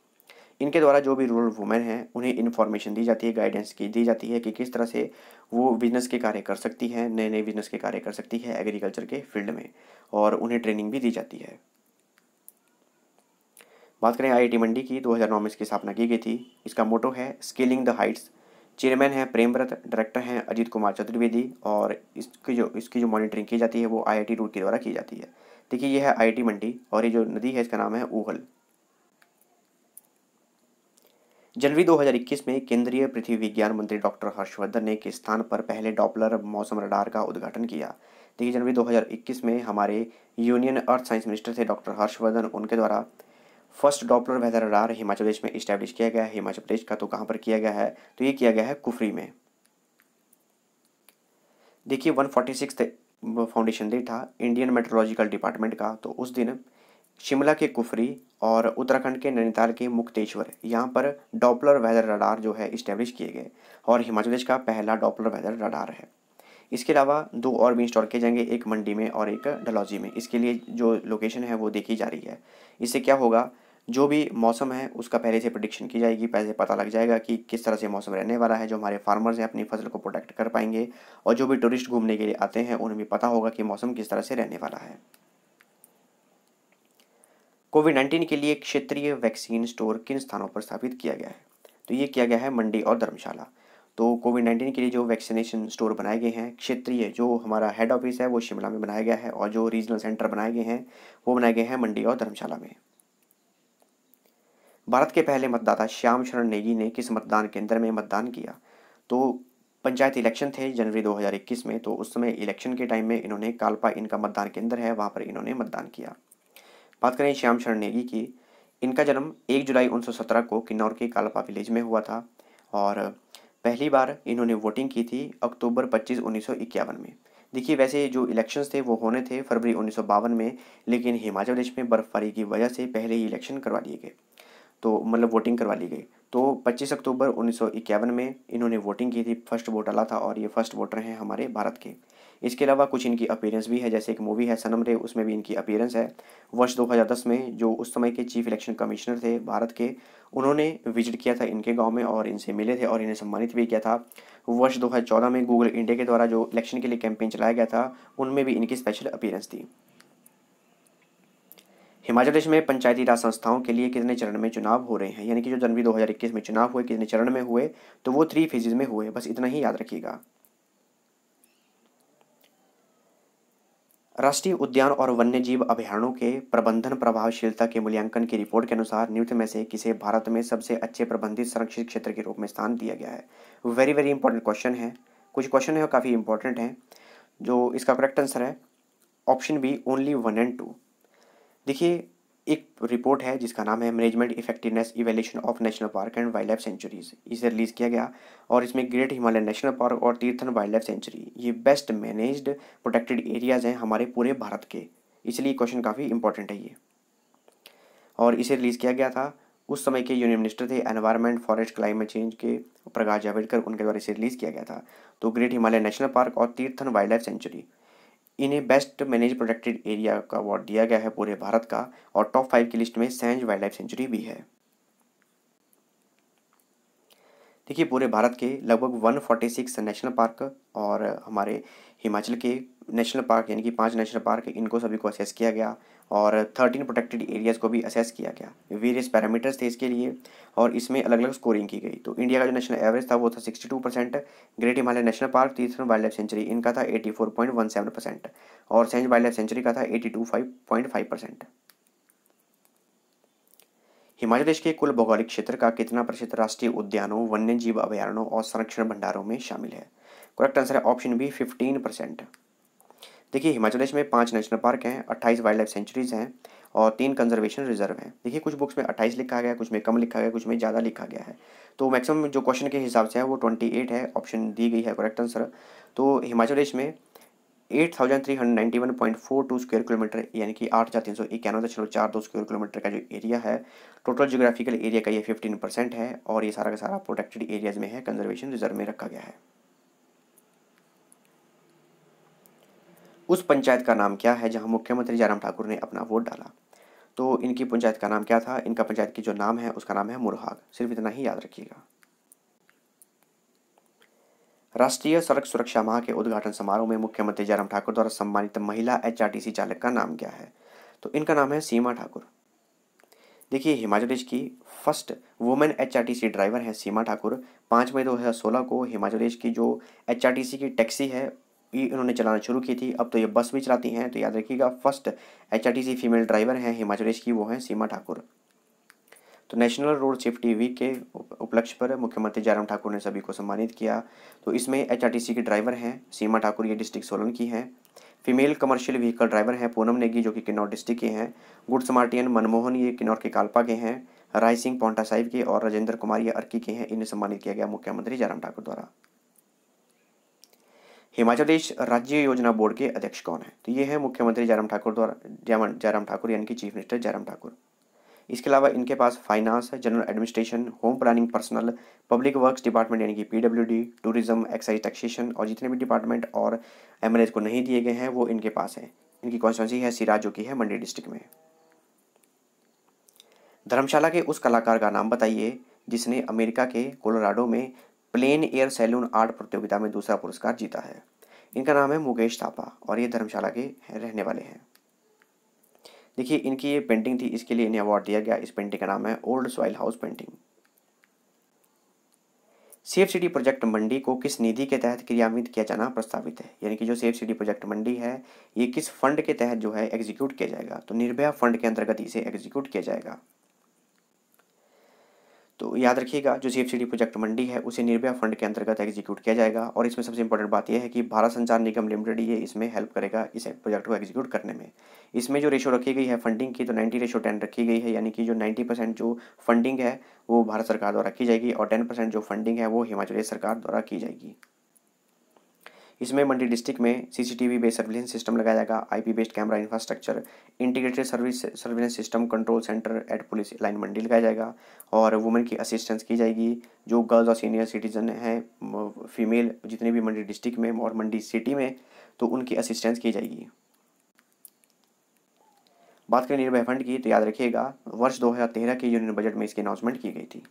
Speaker 1: इनके द्वारा जो भी रूरल वुमेन हैं उन्हें इन्फॉर्मेशन दी जाती है गाइडेंस की दी जाती है कि किस तरह से वो बिज़नेस के कार्य कर सकती हैं नए नए बिज़नेस के कार्य कर सकती है एग्रीकल्चर के फील्ड में और उन्हें ट्रेनिंग भी दी जाती है बात करें आईआईटी मंडी की 2009 में इसकी स्थापना की गई थी इसका मोटो है स्केलिंग द हाइट्स चेयरमैन हैं प्रेमव्रत डायरेक्टर हैं अजीत कुमार चतुर्वेदी और इसकी जो इसकी जो मॉनिटरिंग की जाती है वो आई रूट के द्वारा की जाती है देखिए यह है आई मंडी और ये जो नदी है इसका नाम है ऊहल जनवरी 2021 में केंद्रीय पृथ्वी विज्ञान मंत्री डॉक्टर हर्षवर्धन ने के स्थान पर पहले डॉपलर मौसम रडार का उद्घाटन किया देखिए जनवरी 2021 में हमारे यूनियन अर्थ साइंस मिनिस्टर थे डॉक्टर हर्षवर्धन उनके द्वारा first Doppler weather radar Himachal Pradesh में इस्टेब्लिश किया गया है हिमाचल प्रदेश का तो कहाँ पर किया गया है तो ये किया गया है कुफरी में देखिए one forty six foundation day था इंडियन मेट्रोलॉजिकल डिपार्टमेंट का तो उस दिन शिमला के कुफरी और उत्तराखंड के नैनीताल के मुक्तेश्वर यहाँ पर डॉपलर वेदर रडार जो है इस्टेब्लिश किए गए और हिमाचल प्रदेश का पहला डॉपलर वेदर रडार है इसके अलावा दो और भी इंस्टॉल किए जाएंगे एक मंडी में और एक डलौजी में इसके लिए जो लोकेशन है वो देखी जा रही है इससे क्या होगा जो भी मौसम है उसका पहले से प्रडिक्शन की जाएगी पहले से पता लग जाएगा कि किस तरह से मौसम रहने वाला है जो हमारे फार्मर्स हैं अपनी फसल को प्रोटेक्ट कर पाएंगे और जो भी टूरिस्ट घूमने के लिए आते हैं उन्हें भी पता होगा कि मौसम किस तरह से रहने वाला है कोविड नाइन्टीन के लिए क्षेत्रीय वैक्सीन स्टोर किन स्थानों पर स्थापित किया गया है तो ये किया गया है मंडी और धर्मशाला तो कोविड नाइन्टीन के लिए जो वैक्सीनेशन स्टोर बनाए गए हैं क्षेत्रीय जो हमारा हेड ऑफिस है वो शिमला में बनाया गया है और जो रीजनल सेंटर बनाए गए हैं वो बनाए गए हैं मंडी और धर्मशाला में भारत के पहले मतदाता श्याम शरण नेगी ने किस मतदान केंद्र में मतदान किया तो पंचायत इलेक्शन थे जनवरी 2021 में तो उस समय इलेक्शन के टाइम में इन्होंने कालपा इनका मतदान केंद्र है वहाँ पर इन्होंने मतदान किया बात करें श्याम शरण नेगी की इनका जन्म 1 जुलाई 1917 को किन्नौर के कालपा विलेज में हुआ था और पहली बार इन्होंने वोटिंग की थी अक्टूबर 25 1951 में देखिए वैसे जो इलेक्शंस थे वो होने थे फरवरी उन्नीस में लेकिन हिमाचल प्रदेश में बर्फबारी की वजह से पहले ही इलेक्शन करवा दिए गए तो मतलब वोटिंग करवा ली गई तो 25 अक्टूबर उन्नीस में इन्होंने वोटिंग की थी फर्स्ट वोट डाला था और ये फर्स्ट वोटर हैं हमारे भारत के इसके अलावा कुछ इनकी अपीयरेंस भी है जैसे एक मूवी है सनम रे उसमें भी इनकी अपीयरेंस है वर्ष 2010 में जो उस समय के चीफ इलेक्शन कमिश्नर थे भारत के उन्होंने विजिट किया था इनके गांव में और इनसे मिले थे और इन्हें सम्मानित भी किया था वर्ष 2014 में गूगल इंडिया के द्वारा जो इलेक्शन के लिए कैंपेन चलाया गया था उनमें भी इनकी स्पेशल अपीयरेंस थी हिमाचल प्रदेश में पंचायती राज संस्थाओं के लिए कितने चरण में चुनाव हो रहे हैं यानी कि जो जनवरी 2021 में चुनाव हुए कितने चरण में हुए तो वो थ्री फेजेज में हुए बस इतना ही याद रखिएगा राष्ट्रीय उद्यान और वन्य जीव अभ्यारणों के प्रबंधन प्रभावशीलता के मूल्यांकन की रिपोर्ट के अनुसार नियुक्त में से किसे भारत में सबसे अच्छे प्रबंधित संरक्षित क्षेत्र के रूप में स्थान दिया गया है वेरी वेरी इंपॉर्टेंट क्वेश्चन है कुछ क्वेश्चन है काफ़ी इंपॉर्टेंट हैं जो इसका करेक्ट आंसर है option B only one and two देखिए एक रिपोर्ट है जिसका नाम है management effectiveness evaluation of national park and wild life sanctuaries इसे रिलीज़ किया गया और इसमें ग्रेट हिमालय नेशनल पार्क और तीर्थन वाइल्ड लाइफ सेंचुरी ये बेस्ट मैनेज्ड प्रोटेक्टेड एरियाज़ हैं हमारे पूरे भारत के इसलिए क्वेश्चन काफ़ी इंपॉर्टेंट है ये और इसे रिलीज़ किया गया था उस समय के यूनियन मिनिस्टर थे एनवायरमेंट फॉरेस्ट क्लाइमेट चेंज के प्रकाश जावड़ेकर उनके द्वारा इसे रिलीज़ किया गया था तो ग्रेट हिमालय नेशनल पार्क और तीर्थन वाइल्ड लाइफ सेंचुरी इन्हें बेस्ट मैनेज प्रोटेक्टेड एरिया का अवार्ड दिया गया है पूरे भारत का और टॉप फाइव की लिस्ट में सैंज वाइल्ड लाइफ सेंचुरी भी है देखिए पूरे भारत के लगभग 146 नेशनल पार्क और हमारे हिमाचल के नेशनल पार्क यानी कि पांच नेशनल पार्क इनको सभी को असेस किया गया और थर्टीन प्रोटेक्टेड एरियाज़ को भी असेस किया गया वेरियस पैरामीटर्स थे इसके लिए और इसमें अलग अलग स्कोरिंग की गई तो इंडिया का जो नेशनल एवरेज था वो था sixty two percent great Himalaya national park तीसरा वाइल्ड लाइफ सेंचुरी इनका था eighty four point one seven percent और सेंच वाइल्ड लाइफ सेंचुरी का था eighty two five point five percent Himachal Pradesh के कुल भौगोलिक क्षेत्र का कितना प्रतिशत राष्ट्रीय उद्यानों वन्य जीव अभयारण्यों और संरक्षण भंडारों में शामिल है करेक्ट आंसर है ऑप्शन बी फिफ्टीन परसेंट देखिए हिमाचल प्रदेश में पाँच नेशनल पार्क हैं अट्ठाईस वाइल्ड लाइफ सेंचुरीज़ हैं और तीन कंजर्वेशन रिजर्व हैं देखिए कुछ बुक्स में अट्ठाईस लिखा गया कुछ में कम लिखा गया कुछ में ज़्यादा लिखा गया है तो मैक्सिमम जो क्वेश्चन के हिसाब से है वो ट्वेंटी एट है ऑप्शन दी गई है करेक्ट आंसर तो हिमाचल प्रदेश में eight thousand three hundred ninety one point four two square kilometre यानी कि आठ हज़ार तीन सौ इक्यानवे दशमलव चार दो स्क्वेयर किलोमीटर का जो एरिया है टोटल जोग्राफिकल एरिया का ये फिफ्टीन परसेंट है और ये सारा का सारा प्रोटेक्टेड एरियाज़ में है कंजर्वेशन रिजर्व में रखा गया है उस पंचायत का नाम क्या है जहाँ मुख्यमंत्री जयराम ठाकुर ने अपना वोट डाला तो इनकी पंचायत का नाम क्या था इनका पंचायत की जो नाम है उसका नाम है मुरहाग सिर्फ इतना ही याद रखिएगा राष्ट्रीय सड़क सुरक्षा माह के उद्घाटन समारोह में मुख्यमंत्री जयराम ठाकुर द्वारा सम्मानित महिला एचआरटीसी चालक का नाम क्या है तो इनका नाम है सीमा ठाकुर देखिए हिमाचल प्रदेश की फर्स्ट वुमेन एचआरटीसी ड्राइवर है सीमा ठाकुर पाँच मई सोलह को हिमाचल प्रदेश की जो एचआरटीसी की टैक्सी है भी इन्होंने चलाना शुरू की थी अब तो ये बस भी चलाती हैं तो याद रखिएगा फर्स्ट सी फीमेल ड्राइवर हैं हिमाचल प्रदेश की वो हैं सीमा ठाकुर तो नेशनल रोड सेफ्टी वीक के उपलक्ष्य पर मुख्यमंत्री जयराम ठाकुर ने सभी को सम्मानित किया तो इसमें सी के ड्राइवर हैं सीमा ठाकुर ये डिस्ट्रिक्ट सोलन की हैं फीमेल कमर्शियल व्हीकल ड्राइवर हैं पूनम नेगी जो कि किन्नौर डिस्ट्रिक्ट के हैं गुड समार्टियन मनमोहन ये किन्नौर के कालपा के हैं राय सिंह पौंटा साहिब के और राजेंद्र कुमार ये अर्की के हैं इन्हें सम्मानित किया गया मुख्यमंत्री जयराम ठाकुर द्वारा हिमाचल प्रदेश राज्य योजना बोर्ड के अध्यक्ष कौन है तो ये है मुख्यमंत्री जयराम ठाकुर द्वारा जयराम ठाकुर यानी कि चीफ मिनिस्टर जयराम ठाकुर इसके अलावा इनके पास finance general administration home planning personnel public works department यानी कि पीडब्ल्यूडी टूरिज्म एक्साइज टैक्सेशन और जितने भी डिपार्टमेंट और एम को नहीं दिए गए हैं वो इनके पास हैं इनकी कॉन्स्टिटेंसी है सिराज जो कि है मंडी डिस्ट्रिक्ट में धर्मशाला के उस कलाकार का नाम बताइए जिसने अमेरिका के कोलोराडो में प्लेन एयर सैलून आर्ट प्रतियोगिता में दूसरा पुरस्कार जीता है इनका नाम है मुकेश थापा और ये धर्मशाला के रहने वाले हैं देखिए इनकी ये पेंटिंग थी इसके लिए इन्हें अवार्ड दिया गया इस पेंटिंग का नाम है old soil house painting safe city project Mandi को किस निधि के तहत क्रियान्वित किया जाना प्रस्तावित है यानी कि जो सेफ सिटी प्रोजेक्ट मंडी है ये किस फंड के तहत जो है एग्जीक्यूट किया जाएगा तो निर्भया फंड के अंतर्गत इसे एग्जीक्यूट किया जाएगा तो याद रखिएगा जो सी प्रोजेक्ट मंडी है उसे निर्भया फंड के अंतर्गत एग्जीक्यूट किया जाएगा और इसमें सबसे इंपॉर्टेंट बात यह है कि भारत संचार निगम लिमिटेड ये इसमें हेल्प करेगा इस प्रोजेक्ट को एग्जीक्यूट करने में इसमें जो रेशो रखी गई है फंडिंग की तो नाइन्टी रेशो टेन रखी गई है यानी कि जो नाइन्टी परसेंट जो फंडिंग है वो भारत सरकार द्वारा की जाएगी और टेन परसेंट जो फंडिंग है वो हिमाचल सरकार द्वारा की जाएगी इसमें मंडी डिस्ट्रिक्ट में सीसीटीवी बेस्ड सर्विलेंस सिस्टम लगाया जाएगा IP based camera infrastructure integrated service surveillance system control centre at police line Mandi लगाया जाएगा और वुमेन की असिस्टेंस की जाएगी जो गर्ल्स और सीनियर सिटीजन हैं फीमेल जितने भी मंडी डिस्ट्रिक्ट में और मंडी सिटी में तो उनकी असिस्टेंस की जाएगी बात करें निर्भय फंड की तो याद रखिएगा वर्ष 2013 के यूनियन बजट में इसकी अनाउंसमेंट की गई थी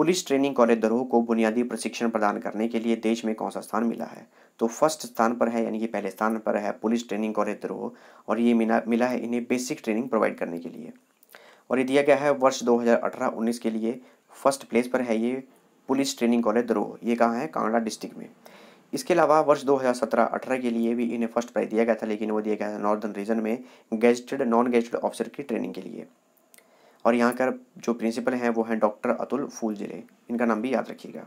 Speaker 1: पुलिस ट्रेनिंग कॉलेज दरोह को बुनियादी प्रशिक्षण प्रदान करने के लिए देश में कौन सा स्थान मिला है तो फर्स्ट स्थान पर है यानी कि पहले स्थान पर है पुलिस ट्रेनिंग कॉलेज दरोह और ये मिला मिला है इन्हें बेसिक ट्रेनिंग प्रोवाइड करने के लिए और ये दिया गया है वर्ष 2018-19 के लिए फर्स्ट प्लेस पर है ये पुलिस ट्रेनिंग कॉलेज दरोह ये कहाँ है कांगड़ा डिस्ट्रिक्ट में इसके अलावा वर्ष 2017-18 के लिए भी इन्हें फर्स्ट प्राइज दिया गया था लेकिन वो दिया गया था नॉर्दर्न रीजन में गेजटेड नॉन गेजटेड ऑफिसर की ट्रेनिंग के लिए और यहाँ का जो प्रिंसिपल हैं वो हैं डॉक्टर अतुल फूलजिले इनका नाम भी याद रखिएगा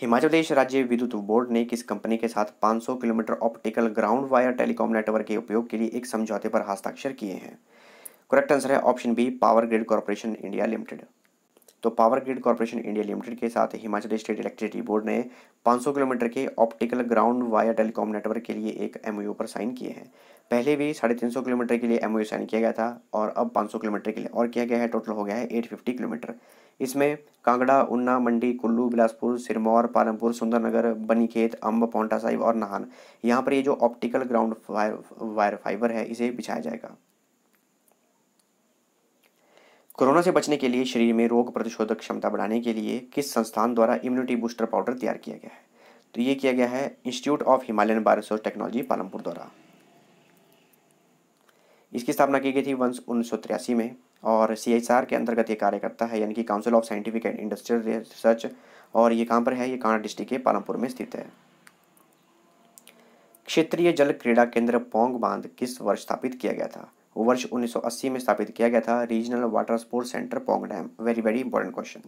Speaker 1: हिमाचल प्रदेश राज्य विद्युत बोर्ड ने किस कंपनी के साथ 500 kilometre optical ground wire telecom network के उपयोग के लिए एक समझौते पर हस्ताक्षर किए हैं करेक्ट आंसर है option B power grid corporation India limited तो power grid corporation India limited के साथ हिमाचल स्टेट इलेक्ट्रिसिटी बोर्ड ने 500 किलोमीटर के optical ground wire telecom network के लिए एक एमओयू पर साइन किए हैं पहले भी साढ़े तीन सौ किलोमीटर के लिए एम साइन किया गया था और अब पाँच सौ किलोमीटर के लिए और किया गया है टोटल हो गया है एट फिफ्टी किलोमीटर इसमें कांगड़ा उन्ना मंडी कुल्लू बिलासपुर सिरमौर पालमपुर सुंदरनगर बनीखेत अम्ब पौंटा साहिब और नाहन यहाँ पर ये जो optical ground wire wire fibre है इसे बिछाया जाएगा कोरोना से बचने के लिए शरीर में रोग प्रतिशोधक क्षमता बढ़ाने के लिए किस संस्थान द्वारा इम्यूनिटी बूस्टर पाउडर तैयार किया गया है तो ये किया गया है institute of Himalayan bioresource technology Palampur द्वारा इसकी स्थापना की गई थी वंश उन्नीस में और सी के अंतर्गत ये कार्य करता है यानी कि council of scientific and industrial research और ये कहाँ पर है ये कांगड़ा डिस्ट्रिक्ट के पालमपुर में स्थित है क्षेत्रीय जल क्रीड़ा केंद्र पोंग बांध किस वर्ष स्थापित किया गया था वर्ष 1980 में स्थापित किया गया था regional water sports centre Pong dam very very important question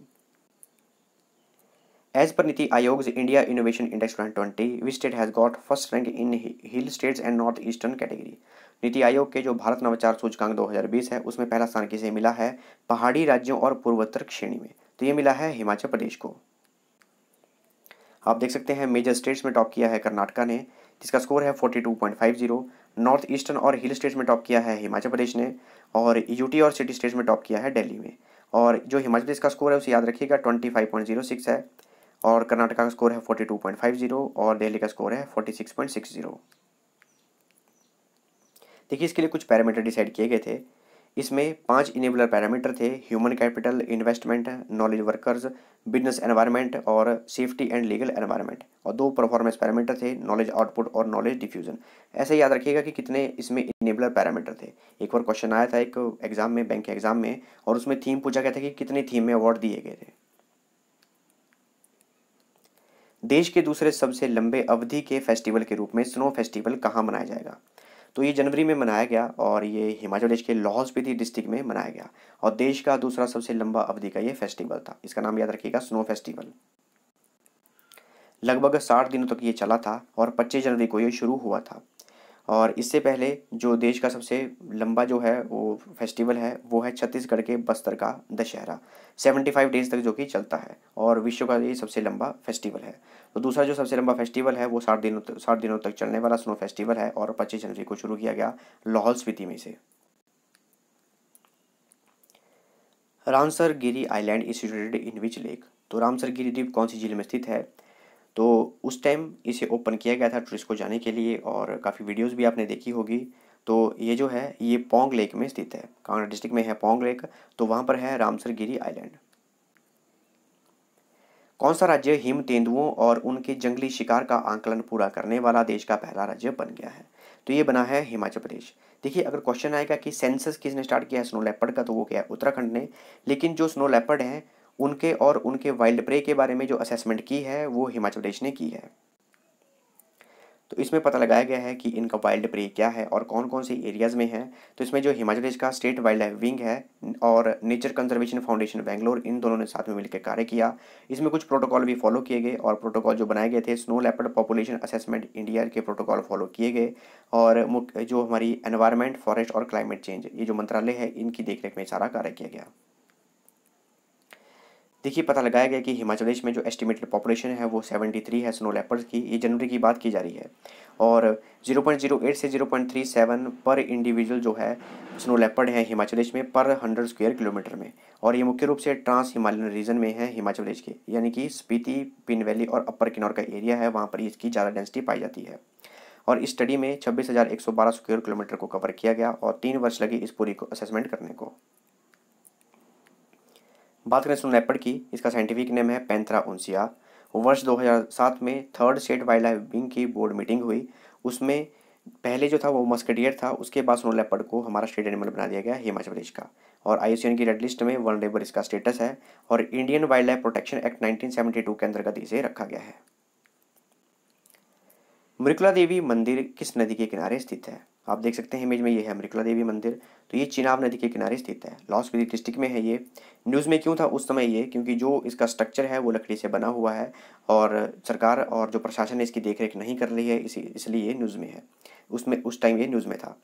Speaker 1: as पर NITI Aayog India innovation index twenty which state has got first rank in hill states and north eastern category NITI Aayog के जो भारत नवाचार सूचकांक 2020 है उसमें पहला स्थान किसे मिला है पहाड़ी राज्यों और पूर्वोत्तर श्रेणी में तो ये मिला है हिमाचल प्रदेश को आप देख सकते हैं मेजर स्टेट्स में टॉप किया है कर्नाटका ने जिसका स्कोर है 42.50 नॉर्थ ईस्टर्न और हिल स्टेट्स में टॉप किया है हिमाचल प्रदेश ने और यूटी और सिटी स्टेट्स में टॉप किया है दिल्ली में और जो हिमाचल प्रदेश का स्कोर है उसे याद रखिएगा 25.06 है और कर्नाटका का स्कोर है 42.50 और दिल्ली का स्कोर है 46.60 देखिए इसके लिए कुछ पैरामीटर डिसाइड किए गए थे इसमें पांच इनेबलर पैरामीटर थे human capital investment knowledge workers business environment और सेफ्टी एंड लीगल एनवायरनमेंट और दो परफॉर्मेंस पैरामीटर थे नॉलेज आउटपुट और नॉलेज डिफ्यूजन ऐसे याद रखिएगा कि कितने इसमें इनेबलर पैरामीटर थे एक बार क्वेश्चन आया था एक एग्जाम में बैंक के एग्जाम में और उसमें थीम पूछा गया था कि कितने थीम में अवार्ड दिए गए थे देश के दूसरे सबसे लंबे अवधि के फेस्टिवल के रूप में स्नो फेस्टिवल कहाँ मनाया जाएगा तो ये जनवरी में मनाया गया और ये हिमाचल प्रदेश के लाहौल स्पीति डिस्ट्रिक्ट में मनाया गया और देश का दूसरा सबसे लंबा अवधि का ये फेस्टिवल था इसका नाम याद रखिएगा स्नो फेस्टिवल लगभग साठ दिनों तक ये चला था और पच्चीस जनवरी को ये शुरू हुआ था और इससे पहले जो देश का सबसे लंबा जो है वो फेस्टिवल है वो है छत्तीसगढ़ के बस्तर का दशहरा सेवेंटी फाइव डेज तक जो कि चलता है और विश्व का ये सबसे लंबा फेस्टिवल है तो दूसरा जो सबसे लंबा फेस्टिवल है वो साठ दिनों तक साठ दिनों तक चलने वाला स्नो फेस्टिवल है और पच्चीस जनवरी को शुरू किया गया लाहौल स्पीति में से Ramsar Giri island is situated in which lake तो रामसर गिरी द्वीप कौन सी झील में स्थित है तो उस टाइम इसे ओपन किया गया था टूरिस्ट को जाने के लिए और काफ़ी वीडियोस भी आपने देखी होगी तो ये जो है ये पोंग लेक में स्थित है कांगड़ा डिस्ट्रिक्ट में है पोंग लेक तो वहाँ पर है रामसर गिरी आइलैंड कौन सा राज्य हिम तेंदुओं और उनके जंगली शिकार का आंकलन पूरा करने वाला देश का पहला राज्य बन गया है तो ये बना है हिमाचल प्रदेश देखिए अगर क्वेश्चन आएगा कि सेंसस किसने स्टार्ट किया है स्नो लेपर्ड का तो वो क्या है उत्तराखंड ने लेकिन जो स्नो लेपर्ड है उनके और उनके वाइल्ड प्रे के बारे में जो असेसमेंट की है वो हिमाचल प्रदेश ने की है तो इसमें पता लगाया गया है कि इनका वाइल्ड प्रे क्या है और कौन कौन से एरियाज़ में है तो इसमें जो हिमाचल प्रदेश का स्टेट वाइल्ड लाइफ विंग है और नेचर कंजर्वेशन फाउंडेशन बैंगलोर इन दोनों ने साथ में मिलकर कार्य किया इसमें कुछ प्रोटोकॉल भी फॉलो किए गए और प्रोटोकॉल जो बनाए गए थे snow leopard population assessment India के प्रोटोकॉल फॉलो किए गए और जो हमारी एनवायरमेंट फॉरेस्ट और क्लाइमेट चेंज ये जो मंत्रालय है इनकी देखरेख में सारा कार्य किया गया देखिए पता लगाया गया कि हिमाचल प्रदेश में जो एस्टिमेटेड पॉपुलेशन है वो 73 है स्नो लेपर्स की ये जनवरी की बात की जा रही है और 0.08 से 0.37 पर इंडिविजुअल जो है स्नो लेपर्ड है हिमाचल प्रदेश में पर हंड्रेड स्क्वेयर किलोमीटर में और ये मुख्य रूप से ट्रांस हिमालयन रीजन में है हिमाचल प्रदेश के यानी कि स्पीति पिन वैली और अपर किन्नौर का एरिया है वहाँ पर इसकी ज़्यादा डेंसिटी पाई जाती है और इस स्टडी में छब्बीस हज़ार एक सौ बारह स्क्वायर किलोमीटर को कवर किया गया और तीन वर्ष लगे इस पूरी को असेसमेंट करने को बात करें स्नैपर की इसका साइंटिफिक नेम है पैंथरा उनसिया वर्ष 2007 में third state wild life wing की बोर्ड मीटिंग हुई उसमें पहले जो था वो मस्कडियर था उसके बाद सोनो लेपर्ड को हमारा स्टेट एनिमल बना दिया गया हिमाचल प्रदेश का और आई की रेड लिस्ट में वनरेबल इसका स्टेटस है और Indian wild life protection act nineteen के अंतर्गत इसे रखा गया है मृकला देवी मंदिर किस नदी के किनारे स्थित है आप देख सकते हैं इमेज में ये है अमरिकला देवी मंदिर तो ये चिनाब नदी के किनारे स्थित है लॉस विदी डिस्ट्रिक्ट में है ये न्यूज़ में क्यों था उस समय ये क्योंकि जो इसका स्ट्रक्चर है वो लकड़ी से बना हुआ है और सरकार और जो प्रशासन है इसकी देखरेख नहीं कर रही है इसी इसलिए ये न्यूज़ में है उसमें उस टाइम ये न्यूज़ में था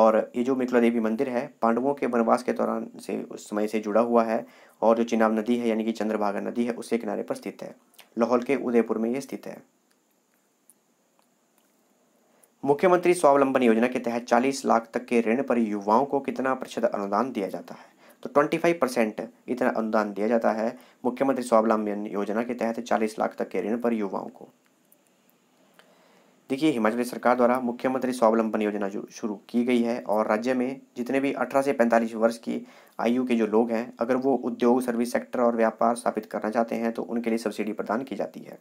Speaker 1: और ये जो मिकला देवी मंदिर है पांडवों के वनवास के दौरान से उस समय से जुड़ा हुआ है और जो चिनाब नदी है यानी कि चंद्रभागा नदी है उसके किनारे पर स्थित है लाहौल के उदयपुर में ये स्थित है मुख्यमंत्री स्वावलंबन योजना के तहत 40 लाख तक के ऋण पर युवाओं को कितना प्रतिशत अनुदान दिया जाता है तो 25 परसेंट इतना अनुदान दिया जाता है मुख्यमंत्री स्वावलंबन योजना के तहत 40 लाख तक के ऋण पर युवाओं को देखिए हिमाचल सरकार द्वारा मुख्यमंत्री स्वावलंबन योजना जो शुरू की गई है और राज्य में जितने भी 18 से 45 वर्ष की आयु के जो लोग हैं अगर वो उद्योग सर्विस सेक्टर और व्यापार स्थापित करना चाहते हैं तो उनके लिए सब्सिडी प्रदान की जाती है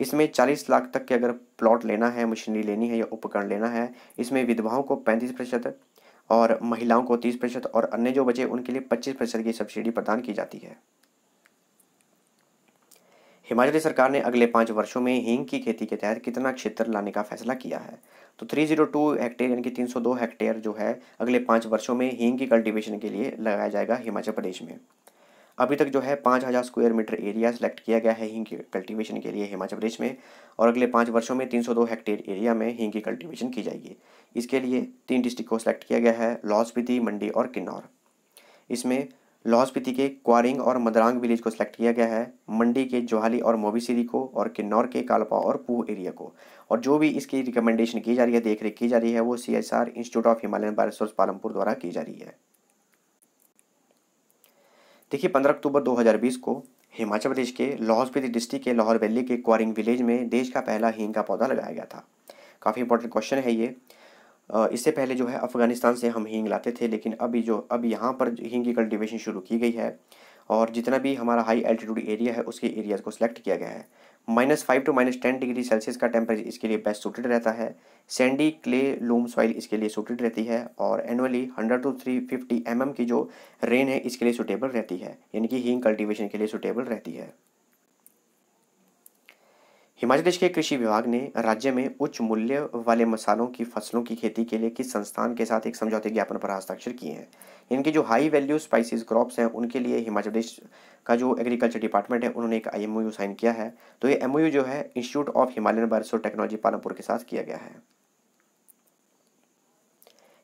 Speaker 1: इसमें 40 लाख तक के अगर प्लॉट लेना है मशीनरी लेनी है या उपकरण लेना है इसमें विधवाओं को 35 प्रतिशत और महिलाओं को 30 प्रतिशत और अन्य जो बचे उनके लिए 25 प्रतिशत की सब्सिडी प्रदान की जाती है हिमाचल सरकार ने अगले पाँच वर्षों में हींग की खेती के तहत कितना क्षेत्र लाने का फैसला किया है तो 302 हेक्टेयर यानी कि 302 हेक्टेयर जो है अगले पाँच वर्षों में हींग की कल्टीवेशन के लिए लगाया जाएगा हिमाचल प्रदेश में अभी तक जो है पाँच हज़ार स्क्वायर मीटर एरिया सेलेक्ट किया गया है हींग की कल्टीवेशन के लिए हिमाचल प्रदेश में और अगले पाँच वर्षों में तीन सौ दो हेक्टेयर एरिया में हींग की कल्टीवेशन की जाएगी इसके लिए तीन डिस्ट्रिक्ट को सेलेक्ट किया गया है लाहौल स्पीति मंडी और किन्नौर इसमें लाहौल स्पीति के क्वारिंग और मदरांग विलेज को सिलेक्ट किया गया है मंडी के जोहाली और मोबीसीरी को और किन्नौर के कालपा और पूह एरिया को और जो भी इसकी रिकमेंडेशन की जा रही है देख रेख की जा रही है वो C S R institute of Himalayan bioresource Palampur द्वारा की जा रही है देखिए 15 अक्टूबर 2020 को हिमाचल प्रदेश के लाहौल स्पीति डिस्ट्रिक्ट के लाहौर वैली के क्वारिंग विलेज में देश का पहला हींग का पौधा लगाया गया था काफ़ी इंपॉर्टेंट क्वेश्चन है ये इससे पहले जो है अफ़गानिस्तान से हम हींग लाते थे लेकिन अभी जो अब यहाँ पर हींग की कल्टिवेशन शुरू की गई है और जितना भी हमारा हाई एल्टीट्यूड एरिया है उसके एरियाज़ को सिलेक्ट किया गया है minus five to minus ten degree Celsius का टेम्परेचर इसके लिए बेस्ट सूटेड रहता है सैंडी क्ले लूम सॉइल इसके लिए सूटेड रहती है और annually hundred to three fifty M की जो रेन है इसके लिए सूटेबल रहती है यानी कि हींग कल्टिवेशन के लिए सूटेबल रहती है हिमाचल प्रदेश के कृषि विभाग ने राज्य में उच्च मूल्य वाले मसालों की फसलों की खेती के लिए किस संस्थान के साथ एक समझौते ज्ञापन पर हस्ताक्षर किए हैं इनके जो हाई वैल्यू स्पाइसेस क्रॉप्स हैं उनके लिए हिमाचल प्रदेश का जो एग्रीकल्चर डिपार्टमेंट है उन्होंने एक आई साइन किया है तो ये एम जो है institute of Himalayan bioresource technology Palampur के साथ किया गया है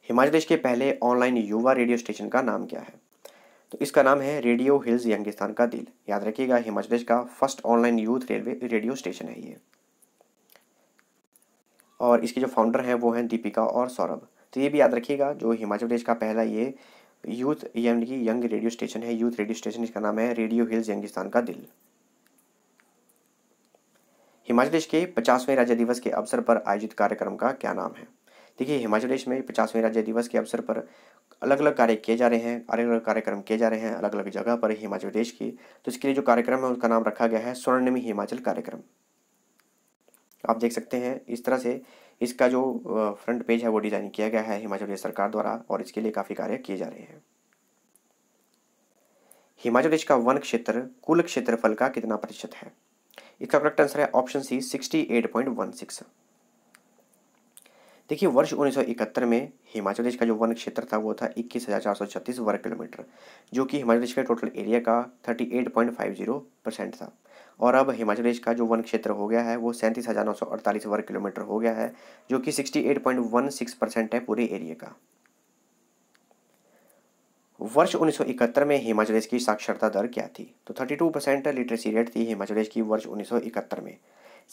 Speaker 1: हिमाचल प्रदेश के पहले ऑनलाइन युवा रेडियो स्टेशन का नाम क्या है तो इसका नाम है रेडियो हिल्स यंगिस्तान का दिल याद रखिएगा हिमाचल प्रदेश का first online youth railway radio station है ये और इसके जो फाउंडर हैं वो हैं दीपिका और सौरभ तो ये भी याद रखिएगा जो हिमाचल प्रदेश का पहला ये यूथ यानी कि यंग रेडियो स्टेशन है यूथ रेडियो स्टेशन इसका नाम है रेडियो हिल्स यंगिस्तान का दिल हिमाचल प्रदेश के पचासवें राज्य दिवस के अवसर पर आयोजित कार्यक्रम का क्या नाम है देखिए हिमाचल प्रदेश में पचासवें राज्य दिवस के अवसर पर अलग अलग कार्य किए जा रहे हैं अलग अलग कार्यक्रम किए जा रहे हैं अलग अलग जगह पर हिमाचल प्रदेश की तो इसके लिए जो कार्यक्रम है उसका नाम रखा गया है स्वर्णिम हिमाचल कार्यक्रम आप देख सकते हैं इस तरह से इसका जो फ्रंट पेज है वो डिज़ाइन किया गया है हिमाचल प्रदेश सरकार द्वारा और इसके लिए काफ़ी कार्य किए जा रहे हैं हिमाचल प्रदेश का वन क्षेत्र कुल क्षेत्रफल का कितना प्रतिशत है इसका करेक्ट आंसर है option C sixty eight point one six देखिए वर्ष 1971 में हिमाचल प्रदेश का जो वन क्षेत्र था वो था इक्कीस हज़ार चार सौ छत्तीस वर्ग किलोमीटर जो कि हिमाचल प्रदेश के टोटल एरिया का thirty eight point five zero percent था और अब हिमाचल प्रदेश का जो वन क्षेत्र हो गया है वो सैंतीस हज़ार नौ सौ अड़तालीस वर्ग किलोमीटर हो गया है जो कि sixty eight point one six percent है पूरे एरिया का वर्ष 1971 में हिमाचल प्रदेश की साक्षरता दर क्या थी तो 32 परसेंट लिटरेसी रेट थी हिमाचल प्रदेश की वर्ष 1971 में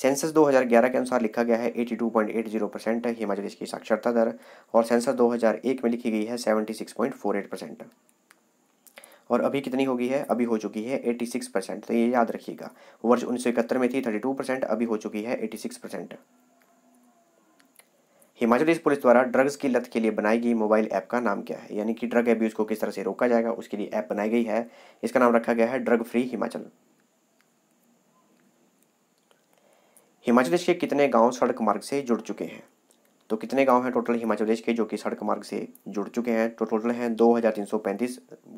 Speaker 1: सेंसस 2011 के अनुसार लिखा गया है 82.80 परसेंट हिमाचल प्रदेश की साक्षरता दर और सेंसस 2001 में लिखी गई है 76.48 परसेंट और अभी कितनी हो गई है अभी हो चुकी है 86 परसेंट तो ये याद रखिएगा वर्ष उन्नीस में थी 32 परसेंट अभी हो चुकी है 86 परसेंट हिमाचल प्रदेश पुलिस द्वारा ड्रग्स की लत के लिए बनाई गई मोबाइल ऐप का नाम क्या है यानी कि ड्रग एब्यूज़ को किस तरह से रोका जाएगा उसके लिए ऐप बनाई गई है इसका नाम रखा गया है ड्रग फ्री हिमाचल हिमाचल प्रदेश के कितने गांव सड़क मार्ग से जुड़ चुके हैं तो कितने गांव हैं टोटल हिमाचल प्रदेश के जो कि सड़क मार्ग से जुड़ चुके हैं तो टोटल हैं 2335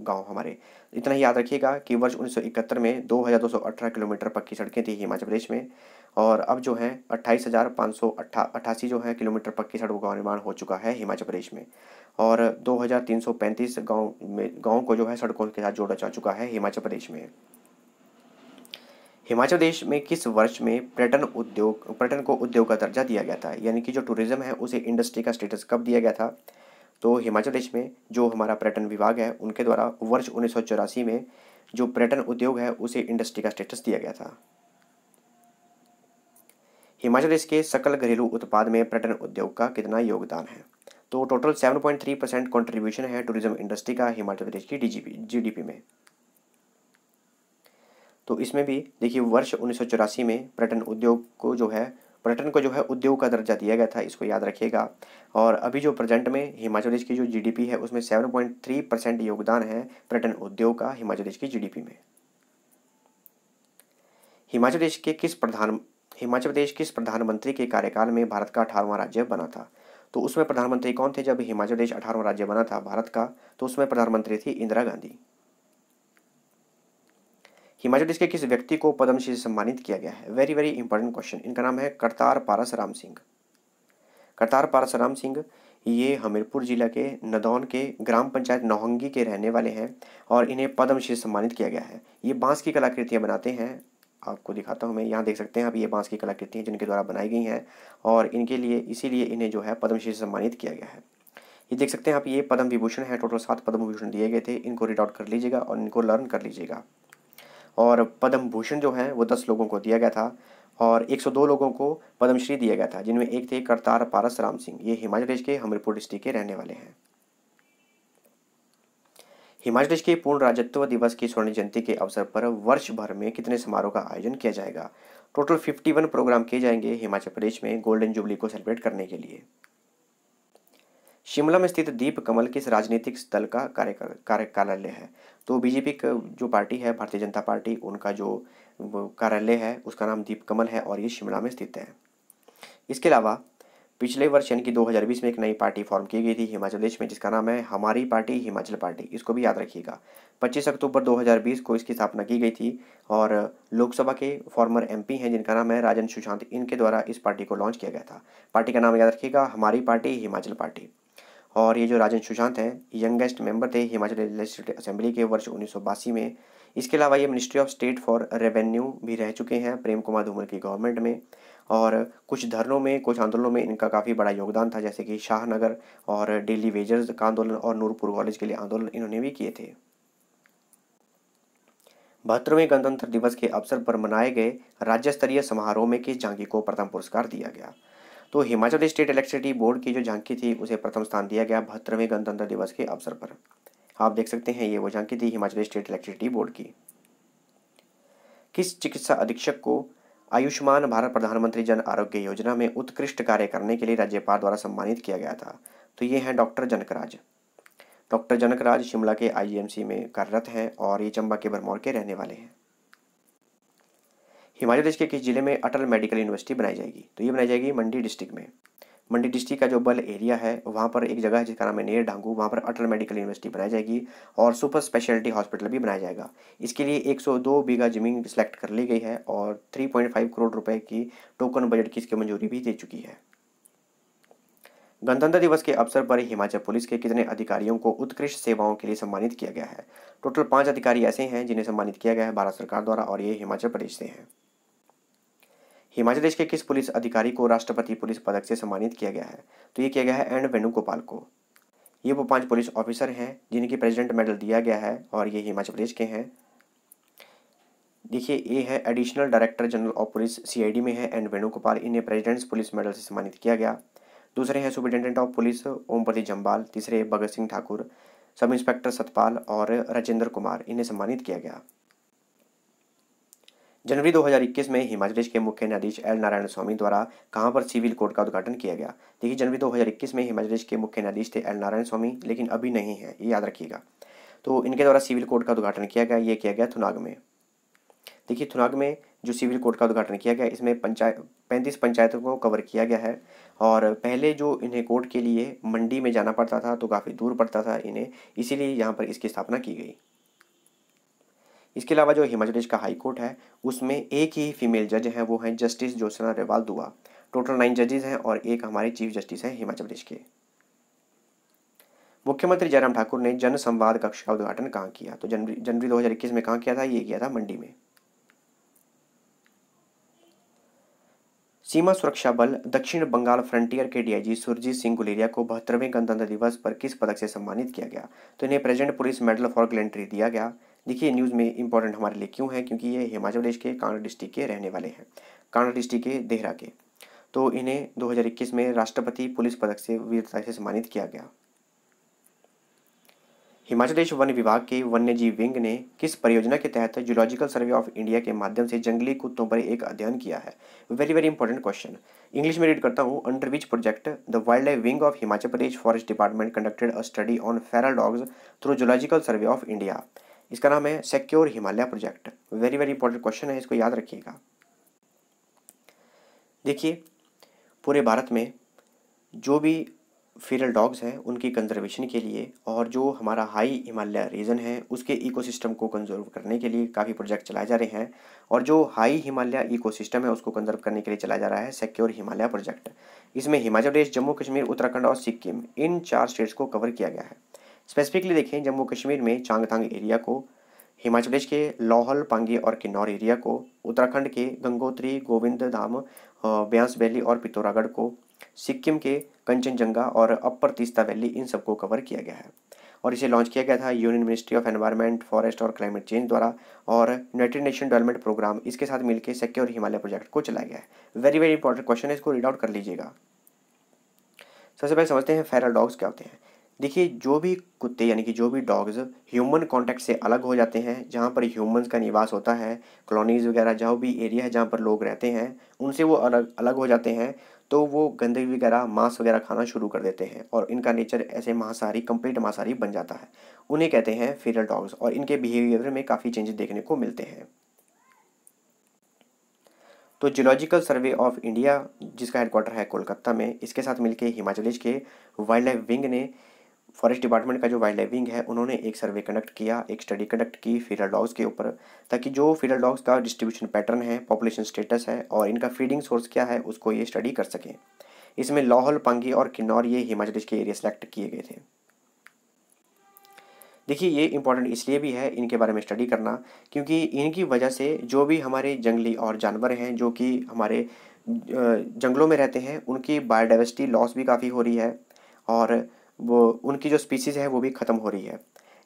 Speaker 1: गांव हमारे इतना ही याद रखिएगा कि वर्ष 1971 में 2218 किलोमीटर पक्की सड़कें थी हिमाचल प्रदेश में और अब जो है अट्ठाईस हज़ार जो है किलोमीटर पक्की सड़कों का निर्माण हो चुका है हिमाचल प्रदेश में और 2335 गांव में गांव को जो है सड़कों के साथ जोड़ा जा चुका है हिमाचल प्रदेश में हिमाचल देश में किस वर्ष में पर्यटन उद्योग पर्यटन को उद्योग का दर्जा दिया गया था यानी कि जो टूरिज़्म है उसे इंडस्ट्री का स्टेटस कब दिया गया था तो हिमाचल देश में जो हमारा पर्यटन विभाग है उनके द्वारा वर्ष उन्नीस में जो पर्यटन उद्योग है उसे इंडस्ट्री का स्टेटस दिया गया था हिमाचल देश के सकल घरेलू उत्पाद में पर्यटन उद्योग का कितना योगदान है तो total seven point three percent contribution है टूरिज्म इंडस्ट्री का हिमाचल प्रदेश की डीजीपी जीडीपी में तो इसमें भी देखिए वर्ष उन्नीस में पर्यटन उद्योग को जो है पर्यटन को जो है उद्योग का दर्जा दिया गया था इसको याद रखिएगा और अभी जो प्रेजेंट में हिमाचल प्रदेश की जो जीडीपी है उसमें 7.3 परसेंट योगदान है पर्यटन उद्योग का हिमाचल प्रदेश की जीडीपी में हिमाचल प्रदेश के किस प्रधान हिमाचल प्रदेश किस प्रधानमंत्री के कार्यकाल में भारत का अठारहवां राज्य बना था तो उसमें प्रधानमंत्री कौन थे जब हिमाचल प्रदेश अठारहवां राज्य बना था भारत का तो उसमें प्रधानमंत्री थी इंदिरा गांधी हिमाचल प्रदेश के किस व्यक्ति को पद्मश्री से सम्मानित किया गया है वेरी वेरी इंपॉर्टेंट क्वेश्चन इनका नाम है करतार पारस राम सिंह करतार पारस राम सिंह ये हमीरपुर जिला के नदौन के ग्राम पंचायत नौहंगी के रहने वाले हैं और इन्हें पद्मश्री सम्मानित किया गया है ये बांस की कलाकृतियाँ बनाते हैं आपको दिखाता हूँ मैं यहाँ देख सकते हैं आप ये बांस की कलाकृतियाँ जिनके द्वारा बनाई गई हैं और इनके लिए इसीलिए इन्हें जो है पद्मश्री सम्मानित किया गया है ये देख सकते हैं आप ये पद्म विभूषण है टोटल सात पद्म विभूषण दिए गए थे इनको रीड आउट कर लीजिएगा और इनको लर्न कर लीजिएगा और पद्म भूषण जो है वो दस लोगों को दिया गया था और 102 लोगों को पद्मश्री दिया गया था जिनमें एक थे करतार पारस राम सिंह ये हिमाचल प्रदेश के हमीरपुर डिस्ट्रिक्ट के रहने वाले हैं हिमाचल प्रदेश के पूर्ण राज्यत्व दिवस की स्वर्ण जयंती के अवसर पर वर्ष भर में कितने समारोह का आयोजन किया जाएगा टोटल 51 प्रोग्राम किए जाएंगे हिमाचल प्रदेश में गोल्डन जुबली को सेलिब्रेट करने के लिए शिमला में स्थित दीप कमल किस राजनीतिक दल का कार्य कार्यालय है तो बीजेपी का जो पार्टी है भारतीय जनता पार्टी उनका जो कार्यालय है उसका नाम दीप कमल है और ये शिमला में स्थित है इसके अलावा पिछले वर्ष यानी कि 2020 में एक नई पार्टी फॉर्म की गई थी हिमाचल प्रदेश में जिसका नाम है हमारी पार्टी हिमाचल पार्टी इसको भी याद रखिएगा 25 अक्टूबर 2020 को इसकी स्थापना की गई थी और लोकसभा के फॉर्मर एमपी हैं जिनका नाम है राजन सुशांत इनके द्वारा इस पार्टी को लॉन्च किया गया था पार्टी का नाम याद रखिएगा हमारी पार्टी हिमाचल पार्टी और ये जो राजन सुशांत हैं यंगेस्ट मेंबर थे हिमाचल लेजिस्लेटिव असेंबली के वर्ष उन्नीस में इसके अलावा ये ministry of state for revenue भी रह चुके हैं प्रेम कुमार धूमल की गवर्नमेंट में और कुछ धरनों में कुछ आंदोलनों में इनका काफ़ी बड़ा योगदान था जैसे कि शाहनगर और डेली वेजर्स का आंदोलन और नूरपुर कॉलेज के लिए आंदोलन इन्होंने भी किए थे बहत्तरवें गणतंत्र दिवस के अवसर पर मनाए गए राज्य स्तरीय समारोह में किस झांकी को प्रथम पुरस्कार दिया गया तो हिमाचल स्टेट इलेक्ट्रिसिटी बोर्ड की जो झांकी थी उसे प्रथम स्थान दिया गया बहत्तरवें गणतंत्र दिवस के अवसर पर आप देख सकते हैं ये वो झांकी थी हिमाचल स्टेट इलेक्ट्रिसिटी बोर्ड की किस चिकित्सा अधीक्षक को आयुष्मान भारत प्रधानमंत्री जन आरोग्य योजना में उत्कृष्ट कार्य करने के लिए राज्यपाल द्वारा सम्मानित किया गया था तो ये हैं डॉक्टर जनकराज डॉक्टर जनकराज शिमला के आईजीएमसी में कार्यरत हैं और ये चंबा के भरमौर के रहने वाले हैं हिमाचल प्रदेश के किस जिले में अटल मेडिकल यूनिवर्सिटी बनाई जाएगी तो ये बनाई जाएगी मंडी डिस्ट्रिक्ट में मंडी डिस्ट्रिक्ट का जो बल एरिया है वहाँ पर एक जगह है जिसका नाम है नेर ढांगू वहाँ पर अटल मेडिकल यूनिवर्सिटी बनाई जाएगी और सुपर स्पेशलिटी हॉस्पिटल भी बनाया जाएगा इसके लिए 102 बीघा जमीन सेलेक्ट कर ली गई है और 3.5 करोड़ रुपए की टोकन बजट की इसकी मंजूरी भी दे चुकी है गणतंत्र दिवस के अवसर पर हिमाचल पुलिस के कितने अधिकारियों को उत्कृष्ट सेवाओं के लिए सम्मानित किया गया है टोटल पाँच अधिकारी ऐसे हैं जिन्हें सम्मानित किया गया है भारत सरकार द्वारा और ये हिमाचल प्रदेश से हैं हिमाचल प्रदेश के किस पुलिस अधिकारी को राष्ट्रपति पुलिस पदक से सम्मानित किया गया है तो ये किया गया है एंड वेणुगोपाल को ये वो पांच पुलिस ऑफिसर हैं जिनकी प्रेजिडेंट मेडल दिया गया है और ये हिमाचल प्रदेश के हैं देखिए ये है additional director general of police CID में है एंड वेणुगोपाल इन्हें प्रेजिडेंट्स पुलिस मेडल से सम्मानित किया गया दूसरे हैं superintendent of police Ompati Jambal तीसरे भगत सिंह ठाकुर सब इंस्पेक्टर सतपाल और राजेंद्र कुमार इन्हें सम्मानित किया गया जनवरी 2021 में हिमाचल प्रदेश के मुख्य न्यायाधीश एल नारायण स्वामी द्वारा कहाँ पर सिविल कोर्ट का उद्घाटन किया गया देखिए जनवरी 2021 में हिमाचल प्रदेश के मुख्य न्यायाधीश थे एल नारायण स्वामी लेकिन अभी नहीं है ये याद रखिएगा तो इनके द्वारा सिविल कोर्ट का उद्घाटन किया गया ये किया गया थुनाग में देखिए थुनाग में जो सिविल कोर्ट का उद्घाटन किया गया इसमें पंचायत पैंतीस पंचायतों को कवर किया गया है और पहले जो इन्हें कोर्ट के लिए मंडी में जाना पड़ता था तो काफ़ी दूर पड़ता था इन्हें इसीलिए यहाँ पर इसकी स्थापना की गई इसके अलावा जो हिमाचल प्रदेश का हाई कोर्ट है उसमें एक ही फीमेल जज हैं वो हैं जस्टिस जोसना रेवाल दुआ टोटल नाइन जजेज हैं और एक हमारे चीफ जस्टिस हैं हिमाचल प्रदेश के मुख्यमंत्री जयराम ठाकुर ने जन संवाद कक्ष का उद्घाटन कहाँ किया तो जनवरी जनवरी दो में कहाँ किया था ये किया था मंडी में सीमा सुरक्षा बल दक्षिण बंगाल फ्रंटियर के डीआईजी सुरजीत सिंह गुलेरिया को बहत्तरवें गणतंत्र दिवस पर किस पदक से सम्मानित किया गया तो इन्हें president police medal for gallantry दिया गया देखिए न्यूज़ में इंपॉर्टेंट हमारे लिए क्यों है क्योंकि ये हिमाचल प्रदेश के कांगड़ा डिस्ट्रिक्ट के रहने वाले हैं कांगड़ा डिस्ट्रिक्ट के देहरा के तो इन्हें दो में राष्ट्रपति पुलिस पदक से वीरता से सम्मानित किया गया हिमाचल प्रदेश वन विभाग के वन्य जीव विंग ने किस परियोजना के तहत जूलॉजिकल सर्वे ऑफ इंडिया के माध्यम से जंगली कुत्तों पर एक अध्ययन किया है very very important question English में रीड करता हूँ under which project the wild life wing of Himachal Pradesh forest department conducted a study on feral dogs through zoological survey of India इसका नाम है secure Himalaya project very very important question है इसको याद रखिएगा देखिए पूरे भारत में जो भी फीरल डॉग्स हैं उनकी कंजर्वेशन के लिए और जो हमारा हाई हिमालय रीजन है उसके इकोसिस्टम को कंजर्व करने के लिए काफ़ी प्रोजेक्ट चलाए जा रहे हैं और जो हाई हिमालय इकोसिस्टम है उसको कंजर्व करने के लिए चलाया जा रहा है सिक्योर हिमालय प्रोजेक्ट इसमें हिमाचल प्रदेश जम्मू कश्मीर उत्तराखंड और सिक्किम इन चार स्टेट्स को कवर किया गया है स्पेसिफिकली देखें जम्मू कश्मीर में चांगथांग एरिया को हिमाचल प्रदेश के लाहौल पांगी और किन्नौर एरिया को उत्तराखंड के गंगोत्री गोविंद धाम ब्यास वैली और पिथौरागढ़ को सिक्किम के कंचनजंगा और अपर तीस्ता वैली इन सबको कवर किया गया है और इसे लॉन्च किया गया था union ministry of environment forest और क्लाइमेट चेंज द्वारा और यूनाइटेड नेशन डेवलपमेंट प्रोग्राम इसके साथ मिलकर सिक्योर हिमालय प्रोजेक्ट को चलाया गया है वेरी वेरी इंपॉर्टेंट क्वेश्चन है इसको रीड आउट कर लीजिएगा सबसे पहले समझते हैं फेरल डॉग्स क्या होते हैं देखिए जो भी कुत्ते यानी कि जो भी डॉग्स ह्यूमन कॉन्टैक्ट से अलग हो जाते हैं जहाँ पर ह्यूमंस का निवास होता है कॉलोनीज़ वगैरह जहाँ भी एरिया है जहाँ पर लोग रहते हैं उनसे वो अलग अलग हो जाते हैं तो वो गंदगी वगैरह मांस वगैरह खाना शुरू कर देते हैं और इनका नेचर ऐसे मांसाहारी कंप्लीट मांसाहारी बन जाता है उन्हें कहते हैं फेरल डॉग्स और इनके बिहेवियर में काफ़ी चेंजेस देखने को मिलते हैं तो जियोलॉजिकल सर्वे ऑफ इंडिया जिसका हेडक्वार्टर है कोलकाता में इसके साथ मिलकर हिमाचल प्रदेश के वाइल्ड लाइफ विंग ने फॉरेस्ट डिपार्टमेंट का जो वाइल्ड लाइफ विंग है उन्होंने एक सर्वे कंडक्ट किया एक स्टडी कंडक्ट की फीडर डॉग्स के ऊपर ताकि जो फीडर डॉग्स का डिस्ट्रीब्यूशन पैटर्न है पॉपुलेशन स्टेटस है और इनका फीडिंग सोर्स क्या है उसको ये स्टडी कर सकें इसमें लाहौल पांगी और किन्नौर ये हिमाचल प्रदेश के एरिया सेलेक्ट किए गए थे देखिए ये इंपॉर्टेंट इसलिए भी है इनके बारे में स्टडी करना क्योंकि इनकी वजह से जो भी हमारे जंगली और जानवर हैं जो कि हमारे जंगलों में रहते हैं उनकी बायोडाइवर्सिटी लॉस भी काफ़ी हो रही है और वो उनकी जो स्पीसीज़ है वो भी ख़त्म हो रही है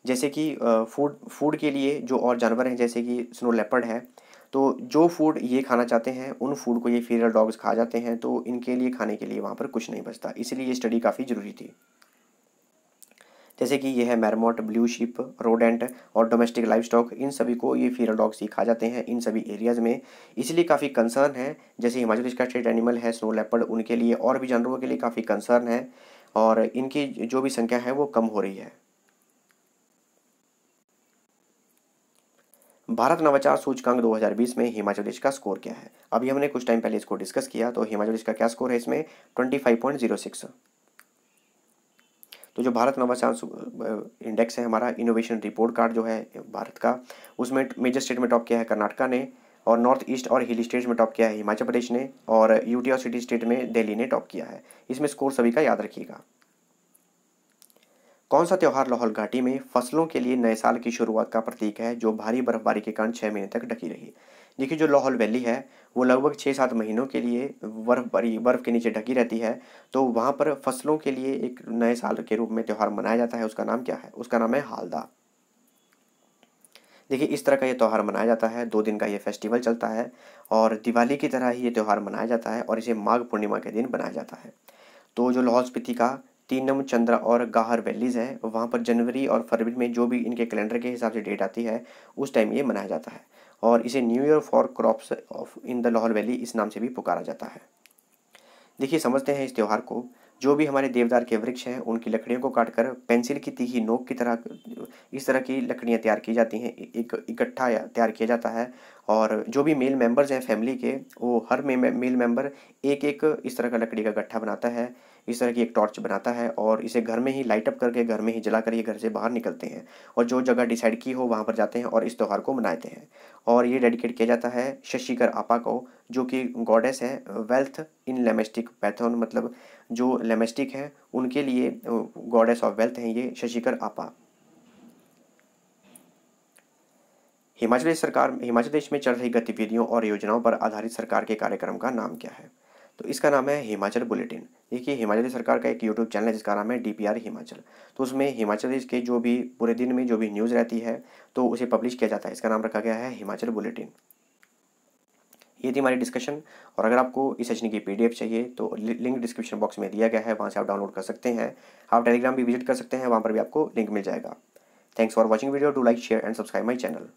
Speaker 1: जैसे कि फूड फूड के लिए जो और जानवर हैं जैसे कि स्नो लेपर्ड है तो जो फूड ये खाना चाहते हैं उन फूड को ये फीरल डॉग्स खा जाते हैं तो इनके लिए खाने के लिए वहाँ पर कुछ नहीं बचता इसलिए ये स्टडी काफ़ी ज़रूरी थी जैसे कि ये है मैरमोट ब्लू शिप रोडेंट और डोमेस्टिक लाइफ स्टॉक इन सभी को ये फीरल डॉग्स ही खा जाते हैं इन सभी एरियाज़ में इसलिए काफ़ी कंसर्न है जैसे हिमाचल प्रदेश का स्टेट एनिमल है स्नो लेपर्ड उनके लिए और भी जानवरों के लिए काफ़ी कंसर्न है और इनकी जो भी संख्या है वो कम हो रही है भारत नवाचार सूचकांक 2020 में हिमाचल प्रदेश का स्कोर क्या है अभी हमने कुछ टाइम पहले इसको डिस्कस किया तो हिमाचल प्रदेश का क्या स्कोर है इसमें 25.06 तो जो भारत नवाचार इंडेक्स है हमारा इनोवेशन रिपोर्ट कार्ड जो है भारत का उसमें मेजर स्टेट में टॉप किया है कर्नाटका ने और नॉर्थ ईस्ट और हिल स्टेट्स में टॉप किया है हिमाचल प्रदेश ने और यूटी और सिटी स्टेट में दिल्ली ने टॉप किया है इसमें स्कोर सभी का याद रखिएगा कौन सा त्यौहार लाहौल घाटी में फसलों के लिए नए साल की शुरुआत का प्रतीक है जो भारी बर्फबारी के कारण छः महीने तक ढकी रही देखिए जो लाहौल वैली है वो लगभग छः सात महीनों के लिए बर्फबारी बर्फ़ के नीचे ढकी रहती है तो वहाँ पर फसलों के लिए एक नए साल के रूप में त्यौहार मनाया जाता है उसका नाम क्या है उसका नाम है हालदा देखिए इस तरह का ये त्यौहार मनाया जाता है दो दिन का ये फेस्टिवल चलता है और दिवाली की तरह ही ये त्यौहार मनाया जाता है और इसे माघ पूर्णिमा के दिन मनाया जाता है तो जो लाहौल स्पीति का तीनम चंद्रा और गाहर वैलीज़ है वहाँ पर जनवरी और फरवरी में जो भी इनके कैलेंडर के हिसाब से डेट आती है उस टाइम ये मनाया जाता है और इसे new year for crops of in the Lahaul valley इस नाम से भी पुकारा जाता है देखिए समझते हैं इस त्यौहार को जो भी हमारे देवदार के वृक्ष हैं उनकी लकड़ियों को काटकर पेंसिल की तीखी नोक की तरह इस तरह की लकड़ियाँ तैयार की जाती हैं एक इकट्ठा तैयार किया जाता है और जो भी मेल मेंबर्स हैं फैमिली के वो हर मे, मेल मेंबर एक एक इस तरह का लकड़ी का गट्ठा बनाता है इस तरह की एक टॉर्च बनाता है और इसे घर में ही लाइट अप करके घर में ही जला कर ये घर से बाहर निकलते हैं और जो जगह डिसाइड की हो वहाँ पर जाते हैं और इस त्यौहार को मनाते हैं और ये डेडिकेट किया जाता है शशिकर आपा को जो कि गॉडेस है वेल्थ इन लेमेस्टिक पैथोन मतलब जो लेमेस्टिक हैं उनके लिए गॉडेस ऑफ वेल्थ हैं ये शशिकर आपा हिमाचल सरकार हिमाचल प्रदेश में चल रही गतिविधियों और योजनाओं पर आधारित सरकार के कार्यक्रम का नाम क्या है तो इसका नाम है हिमाचल बुलेटिन देखिए हिमाचल सरकार का एक यूट्यूब चैनल है जिसका नाम है डी हिमाचल तो उसमें हिमाचल प्रदेश के जो भी पूरे दिन में जो भी न्यूज़ रहती है तो उसे पब्लिश किया जाता है इसका नाम रखा गया है हिमाचल बुलेटिन ये थी हमारी डिस्कशन और अगर आपको इस सेशन की पीडीएफ चाहिए तो लिंक डिस्क्रिप्शन बॉक्स में दिया गया है वहाँ से आप डाउनलोड कर सकते हैं आप टेलीग्राम भी विजिट कर सकते हैं वहाँ पर भी आपको लिंक मिल जाएगा thanks for watching video to like share and subscribe my channel